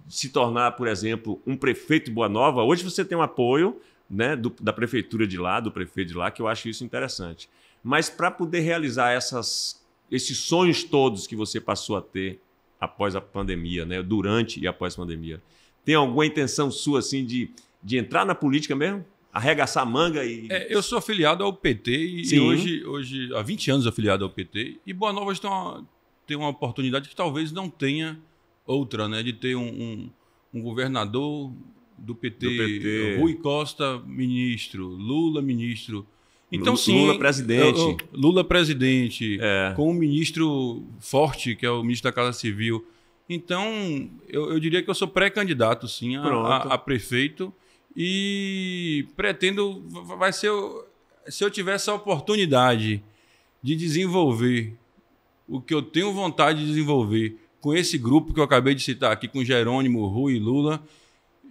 se tornar, por exemplo, um prefeito de Boa Nova, hoje você tem um apoio né, do, da prefeitura de lá, do prefeito de lá, que eu acho isso interessante. Mas para poder realizar essas, esses sonhos todos que você passou a ter após a pandemia, né, durante e após a pandemia, tem alguma intenção sua assim de, de entrar na política mesmo? Arregaçar manga e. É, eu sou afiliado ao PT e, Sim. hoje, hoje, há 20 anos afiliado ao PT, e Boa Nova tem uma, tem uma oportunidade que talvez não tenha outra, né? De ter um, um, um governador do PT, do PT, Rui Costa, ministro, Lula, ministro. Então, Lula, sim, Lula presidente. É, é, Lula presidente, é. com um ministro forte, que é o ministro da Casa Civil. Então, eu, eu diria que eu sou pré-candidato, sim, a, a, a, prefeito. E pretendo, vai ser, se eu tiver essa oportunidade de desenvolver o que eu tenho vontade de desenvolver, com esse grupo que eu acabei de citar aqui, com Jerônimo, Rui e Lula,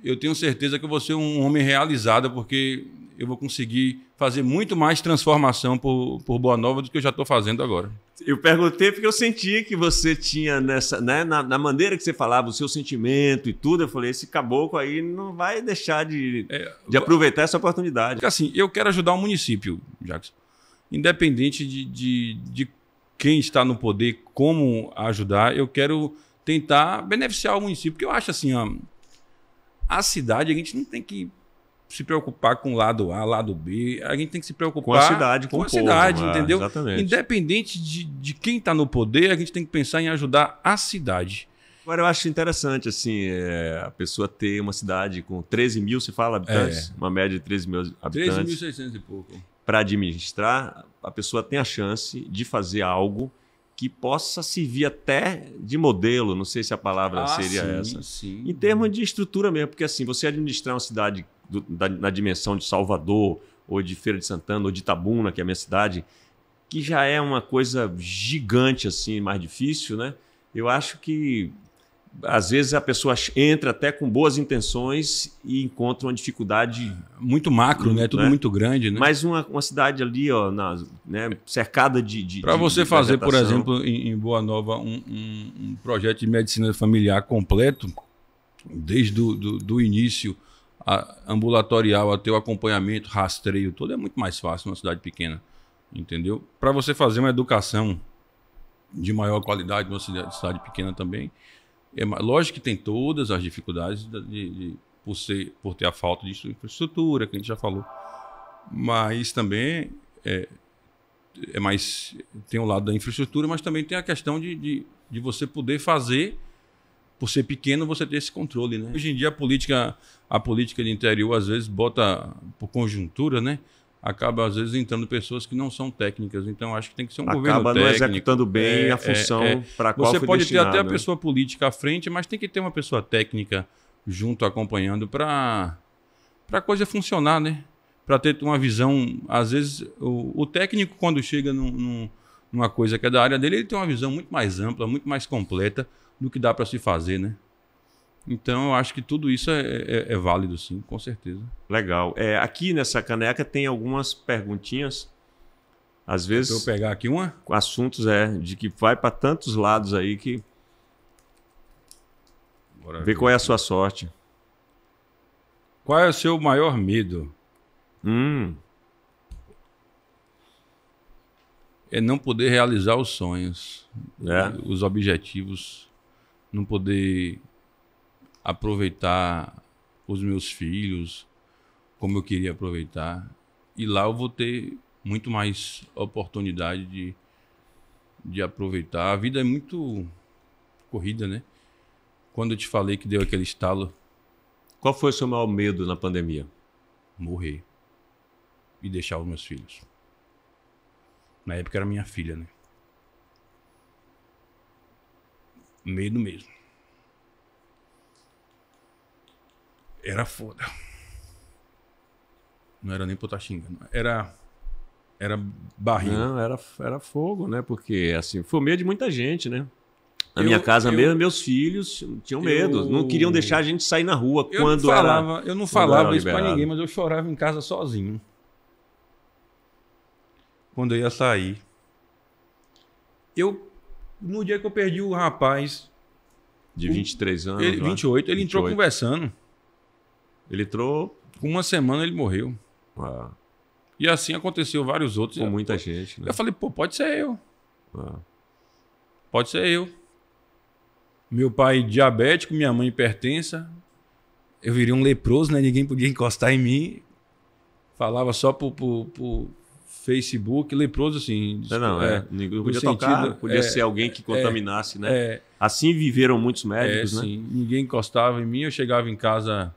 eu tenho certeza que eu vou ser um homem realizado, porque eu vou conseguir fazer muito mais transformação por, por Boa Nova do que eu já estou fazendo agora. Eu perguntei porque eu sentia que você tinha nessa, né, na, na, maneira que você falava, o seu sentimento e tudo. Eu falei, esse caboclo aí não vai deixar de, é, de aproveitar essa oportunidade. Assim, eu quero ajudar o município, Jackson. Independente de, de, de quem está no poder, como ajudar. Eu quero tentar beneficiar o município, porque eu acho assim, ó, a cidade a gente não tem que se preocupar com lado A, lado B, a gente tem que se preocupar com a cidade, com, com a povo, cidade, é, entendeu? Exatamente. Independente de, de quem está no poder, a gente tem que pensar em ajudar a cidade. Agora, eu acho interessante, assim, é, a pessoa ter uma cidade com 13 mil, se fala, habitantes, é. uma média de 13 mil habitantes. 13.600 e pouco. Para administrar, a pessoa tem a chance de fazer algo que possa servir até de modelo, não sei se a palavra ah, seria sim, essa. Sim. Em termos de estrutura mesmo, porque assim, você administrar uma cidade do, da, na dimensão de Salvador, ou de Feira de Santana, ou de Itabuna, que é a minha cidade, que já é uma coisa gigante assim, mais difícil, né? Eu acho que às vezes a pessoa entra até com boas intenções e encontra uma dificuldade muito macro, né? Tudo né? muito grande, né? Mas uma, uma cidade ali, ó, na, né? cercada de. de Para você de fazer, por exemplo, em, em Boa Nova um, um, um, projeto de medicina familiar completo, desde do, do, do início ambulatorial até o acompanhamento, rastreio, todo é muito mais fácil numa cidade pequena, entendeu? Para você fazer uma educação de maior qualidade numa cidade pequena também é, lógico que tem todas as dificuldades de, de, por, ser, por ter a falta de infraestrutura, que a gente já falou. Mas também é, é mais, tem o um lado da infraestrutura, mas também tem a questão de, de, de você poder fazer por ser pequeno, você ter esse controle, né? Hoje em dia a política, a política de interior às vezes bota por conjuntura, né? acaba às vezes entrando pessoas que não são técnicas. Então acho que tem que ser um acaba governo técnico. Acaba não executando bem é, a função é, é. para qual Você foi pode destinado. ter até a pessoa política à frente, mas tem que ter uma pessoa técnica junto acompanhando para para a coisa funcionar, né? Para ter uma visão, às vezes o, o técnico quando chega num, num, numa coisa que é da área dele, ele tem uma visão muito mais ampla, muito mais completa do que dá para se fazer, né? Então, eu acho que tudo isso é, é, é, válido, sim, com certeza. Legal. É, aqui nessa caneca tem algumas perguntinhas. Às vezes. Deixa eu pegar aqui uma? Assuntos é, de que vai para tantos lados aí que. Bora ver, ver qual é a sua sorte. Qual é o seu maior medo? Hum. É não poder realizar os sonhos, é. os objetivos, não poder aproveitar os meus filhos como eu queria aproveitar. E lá eu vou ter muito mais oportunidade de, de aproveitar. A vida é muito corrida, né? Quando eu te falei que deu aquele estalo. Qual foi o seu maior medo na pandemia? Morrer e deixar os meus filhos. Na época era minha filha, né? Medo mesmo. Era foda. Não era nem Potaxinga. Tá era. Era barril. Não, era, era fogo, né? Porque, assim, foi medo de muita gente, né? Na eu, minha casa eu, mesmo, meus filhos tinham medo, eu, não queriam deixar a gente sair na rua eu quando falava, era, Eu não falava isso para ninguém, mas eu chorava em casa sozinho. Quando eu ia sair. Eu no dia que eu perdi o rapaz, de 23 anos, ele, 28, ele 28. entrou conversando. Ele entrou, com uma semana ele morreu. Ah. E assim aconteceu vários outros. Com né? muita gente. Né? Eu falei, pô, pode ser eu. Ah. Pode ser eu. Meu pai diabético, minha mãe hipertensa. Eu viria um leproso, né? Ninguém podia encostar em mim. Falava só pro, pro, pro Facebook, leproso, assim. Não, é, não, é, é ninguém podia tocar, né? podia é, ser alguém que é, contaminasse, né? é, né? assim viveram muitos médicos, né? Sim, ninguém encostava em mim. Eu chegava em casa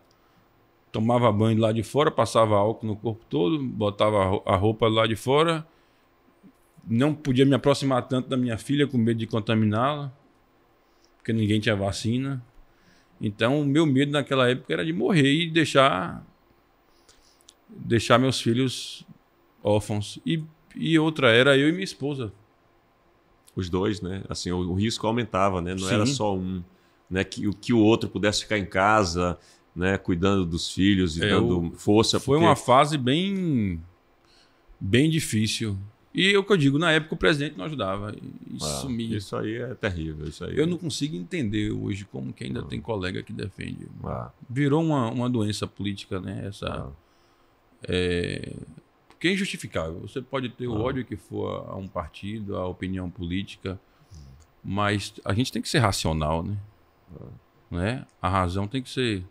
tomava banho lá de fora, passava álcool no corpo todo, botava a roupa lá de fora. Não podia me aproximar tanto da minha filha com medo de contaminá-la, porque ninguém tinha vacina. Então, o meu medo naquela época era de morrer e deixar deixar meus filhos órfãos. E, e outra era eu e minha esposa. Os dois, né? Assim, o, o risco aumentava, né? Não Sim. era só um. Né? Que, que o outro pudesse ficar em casa, né, cuidando dos filhos e é, dando força. Foi porque... uma fase bem, bem difícil. E é o que eu digo, na época o presidente não ajudava. Ah, isso, ah, me... isso aí é terrível. Isso aí... Eu não consigo entender hoje como que ainda ah. tem colega que defende. Ah. Virou uma, uma doença política, né? Essa, ah. é... Porque é injustificável. Você pode ter o ah. ódio que for a um partido, a opinião política, mas a gente tem que ser racional, né? né? A razão tem que ser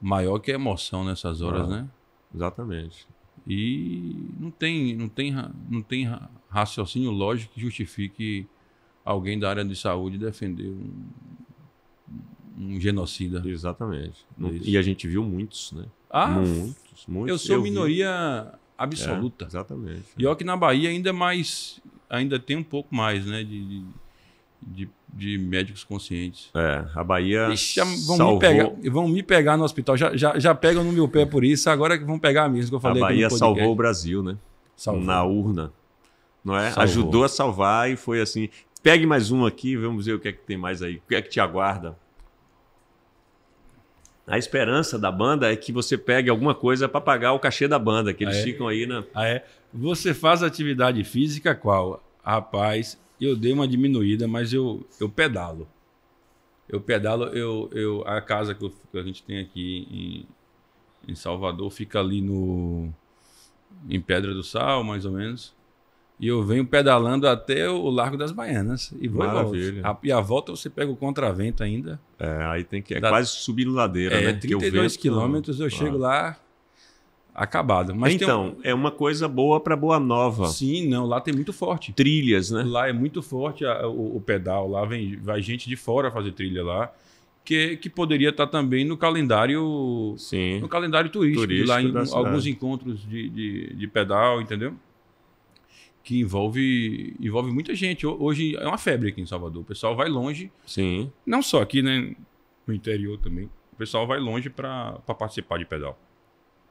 maior que a emoção nessas horas, ah, né? Exatamente. E não tem, não tem, não tem raciocínio lógico que justifique alguém da área de saúde defender um, um genocida. Exatamente. Isso. E a gente viu muitos, né? Ah, muitos, muitos. Eu sou eu minoria vi. absoluta. É, exatamente. E olha que na Bahia ainda mais, ainda tem um pouco mais, né? De, de, de de médicos conscientes. É, a Bahia Ixi, vão, salvou... me pegar, vão me pegar no hospital. Já, já, já pegam no meu pé por isso, agora que vão pegar a mesmo que eu falei. A Bahia salvou o Brasil, né? Salvou. Na urna. Não é? Salvou. Ajudou a salvar e foi assim. Pegue mais um aqui, vamos ver o que é que tem mais aí. O que é que te aguarda? A esperança da banda é que você pegue alguma coisa para pagar o cachê da banda, que eles ah, é? ficam aí na. Ah, é? Você faz atividade física qual? Rapaz, eu dei uma diminuída, mas eu, eu pedalo. Eu pedalo, eu, eu, a casa que, eu, que a gente tem aqui em, em Salvador fica ali no em Pedra do Sal, mais ou menos. E eu venho pedalando até o Largo das Baianas. E vou Maravilha. A, e a volta você pega o contravento ainda. É, aí tem que. É da, quase subir ladeira, é, né? 32 quilômetros eu, eu ah. chego lá acabada. Mas então, um... é uma coisa boa para Boa Nova. Sim, não, lá tem muito forte. Trilhas, né? Lá é muito forte a, o, o, pedal, lá vem vai gente de fora fazer trilha lá. Que, que poderia estar tá também no calendário Sim. no calendário turístico, turístico lá em alguns encontros de, de, de, pedal, entendeu? Que envolve envolve muita gente. Hoje é uma febre aqui em Salvador. O pessoal vai longe. Sim. Não só aqui, né? No interior também. O pessoal vai longe para participar de pedal.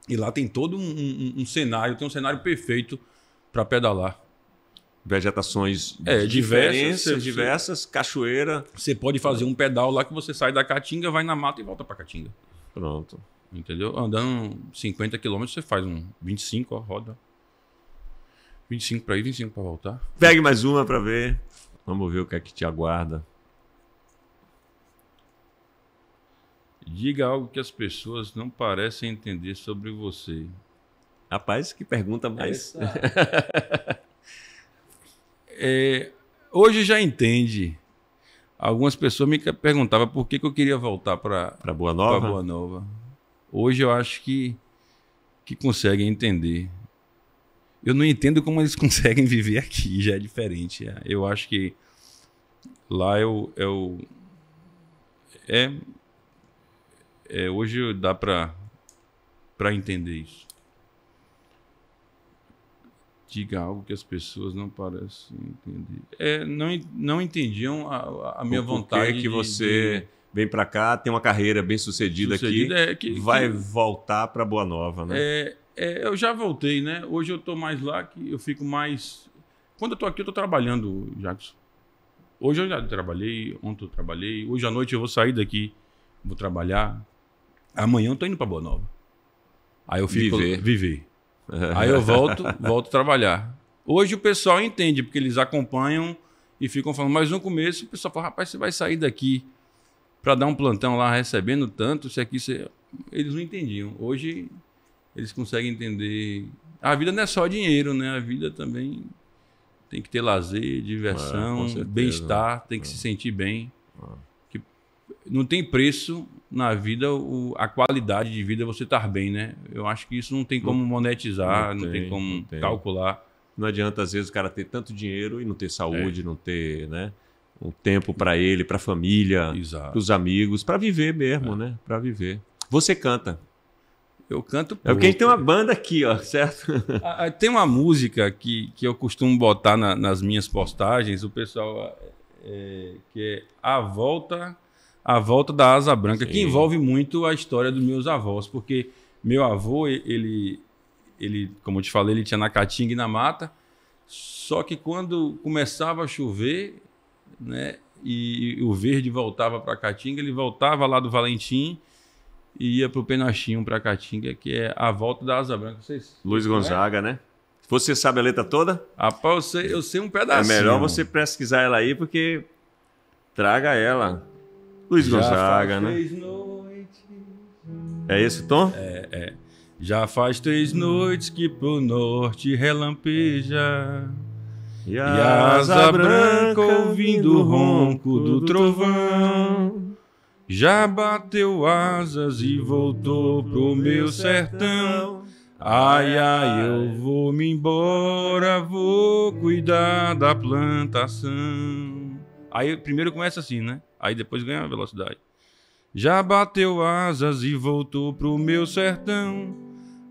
E lá tem todo um, um, um cenário, tem um cenário perfeito para pedalar. Vegetações é, diversas, você, diversas, cachoeira. Você pode fazer um pedal lá que você sai da Caatinga, vai na mata e volta para Caatinga. Pronto. Entendeu? Andando 50 quilômetros, você faz um 25, ó, roda. 25 para ir, 25 para voltar. Pegue mais uma para ver. Vamos ver o que é que te aguarda. Diga algo que as pessoas não parecem entender sobre você. Rapaz, que pergunta mais. é, hoje já entende. Algumas pessoas me perguntavam por que, que eu queria voltar para Boa Nova. Boa Nova. Hoje eu acho que, que conseguem entender. Eu não entendo como eles conseguem viver aqui, já é diferente. Eu acho que lá eu, eu é, é, é é, hoje dá para para entender isso. Diga algo que as pessoas não parecem entender. É, não, não entendiam a, a minha Por vontade. que de, você de... vem para cá, tem uma carreira bem sucedida, sucedida aqui, é que, vai que... voltar para Boa Nova, né? É, é, eu já voltei, né? Hoje eu estou mais lá, que eu fico mais. Quando eu estou aqui, eu estou trabalhando, Jackson. Hoje eu já trabalhei, ontem eu trabalhei, hoje à noite eu vou sair daqui, vou trabalhar, Amanhã eu tô indo para Boa Nova. Aí eu fico. Viver. viver. Aí eu volto, volto trabalhar. Hoje o pessoal entende, porque eles acompanham e ficam falando, mas no começo o pessoal fala, rapaz, você vai sair daqui para dar um plantão lá recebendo tanto, se aqui você. Eles não entendiam. Hoje eles conseguem entender. A vida não é só dinheiro, né? A vida também tem que ter lazer, diversão, é, bem-estar, tem que é. se sentir bem. É. Que não tem preço na vida o, a qualidade de vida é você estar bem, né? Eu acho que isso não tem como monetizar, não, não tem, tem, como não tem. calcular. Não adianta às vezes o cara ter tanto dinheiro e não ter saúde, é. não ter, né? Um tempo para ele, para a família, para os amigos, para viver mesmo, é. né? Para viver. Você canta? Eu canto. É, pouco. É gente tem uma banda aqui, ó, certo? tem uma música que, que eu costumo botar na, nas minhas postagens, o pessoal é, é que é a volta a Volta da Asa Branca, Sim. que envolve muito a história dos meus avós, porque meu avô, ele, ele como eu te falei, ele tinha na caatinga e na mata, só que quando começava a chover, né, e, e o verde voltava para a caatinga, ele voltava lá do Valentim e ia para o Penachinho, para a caatinga, que é a Volta da Asa Branca. Vocês, Luiz Gonzaga, é? né? Você sabe a letra toda? Rapaz, eu sei, eu sei um pedacinho. É melhor você pesquisar ela aí, porque traga ela. Luiz Gonzaga, né? É esse o tom? É, é. Já faz três noites que pro norte relampeja. e a asa branca ouvindo o ronco do trovão. Já bateu asas e voltou pro meu sertão. Ai, ai, eu vou me embora, vou cuidar da plantação. Aí primeiro começa assim, né? Aí depois ganha velocidade. Já bateu asas e voltou pro meu sertão.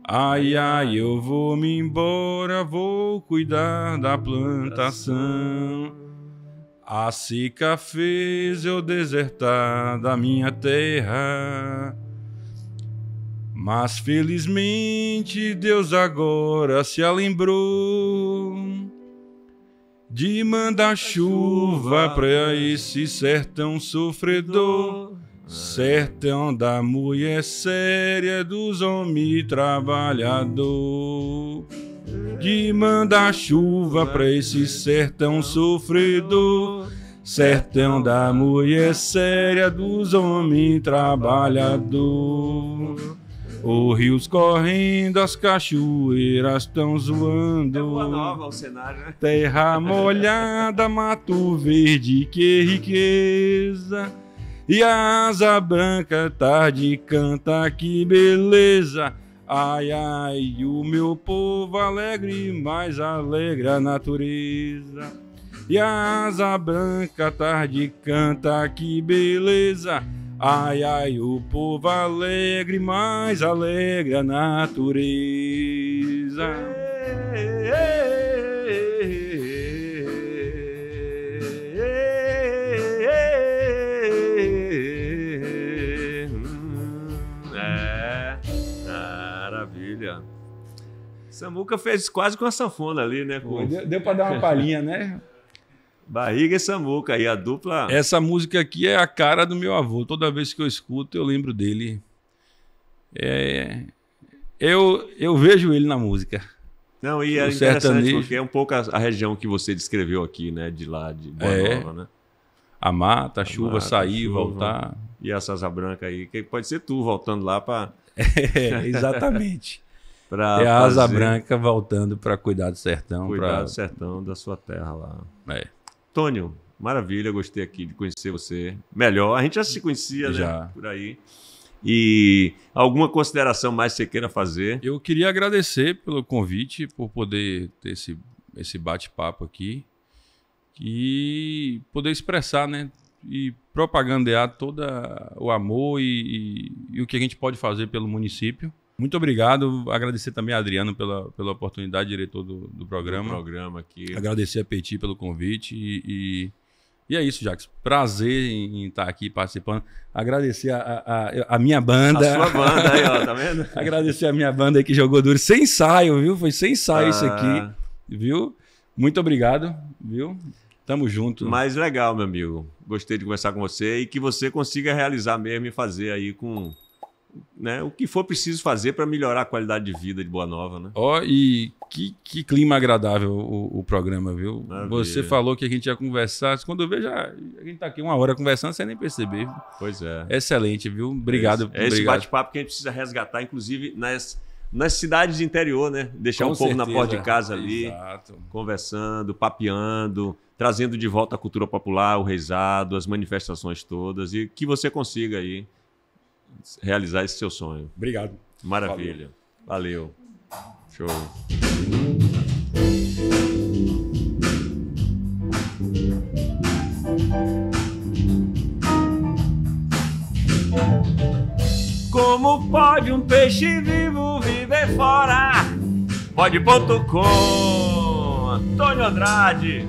Ai, ai, eu vou me embora, vou cuidar da plantação. A seca fez eu desertar da minha terra. Mas felizmente Deus agora se alembrou de mandar chuva pra esse sertão sofredor. Sertão da mulher séria, dos homens trabalhador. De mandar chuva pra esse sertão sofredor. Sertão da mulher séria, dos homens trabalhador. Os rios correndo, as cachoeiras tão é zoando. É uma nova o cenário, né? Terra molhada, mato verde, que riqueza. E a asa branca tarde canta, que beleza. Ai, ai, o meu povo alegre, mais alegre a natureza. E a asa branca tarde canta, que beleza. Ai, ai, o povo alegre, mais alegre a natureza. É, maravilha. Samuca fez quase com a sanfona ali, né? Com... Deu, deu para dar uma palhinha, né? Barriga e Samuca aí, a dupla. Essa música aqui é a cara do meu avô. Toda vez que eu escuto, eu lembro dele. É... Eu, eu vejo ele na música. Não, e é interessante sertanejo. porque é um pouco a, a, região que você descreveu aqui, né? De lá, de Boa é. Nova, né? A mata, a chuva, mata, sair, chuva, voltar. E a Sasa Branca aí, que pode ser tu voltando lá para. é, exatamente. pra é a fazer... Asa Branca voltando para cuidar do sertão. Cuidar pra... do sertão da sua terra lá. É. Tônio, maravilha, gostei aqui de conhecer você melhor. A gente já se conhecia, né, já. né? Por aí. E alguma consideração mais você queira fazer? Eu queria agradecer pelo convite, por poder ter esse, esse bate-papo aqui e poder expressar, né? E propagandear todo o amor e, e, e o que a gente pode fazer pelo município. Muito obrigado. Agradecer também a Adriano pela, pela oportunidade, diretor do, do programa. Do programa aqui. Agradecer a Petit pelo convite e, e, e é isso, Jax. Prazer em, estar aqui participando. Agradecer a, a, a minha banda. A sua banda aí, ó, tá vendo? Agradecer a minha banda aí que jogou duro. Sem ensaio, viu? Foi sem ensaio ah. isso aqui, viu? Muito obrigado, viu? Tamo junto. Mas legal, meu amigo. Gostei de conversar com você e que você consiga realizar mesmo e fazer aí com né, o que for preciso fazer para melhorar a qualidade de vida de Boa Nova. Né? Ó, oh, e que, que clima agradável o, o programa, viu? Maravilha. Você falou que a gente ia conversar. Quando eu vejo, a gente está aqui uma hora conversando sem nem perceber. Pois é. Excelente, viu? Obrigado. É esse, é esse bate-papo que a gente precisa resgatar, inclusive nas, nas cidades do interior, né? Deixar Com um na porta de casa ali, Exato. conversando, papeando, trazendo de volta a cultura popular, o reisado, as manifestações todas e que você consiga aí realizar esse seu sonho. Obrigado. Maravilha. Valeu. Valeu. Show. Como pode um peixe vivo viver fora? Pode.com Antônio Andrade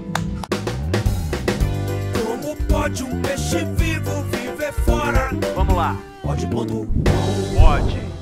Como pode um peixe vivo viver fora? Vamos lá! Pode pôr Pode.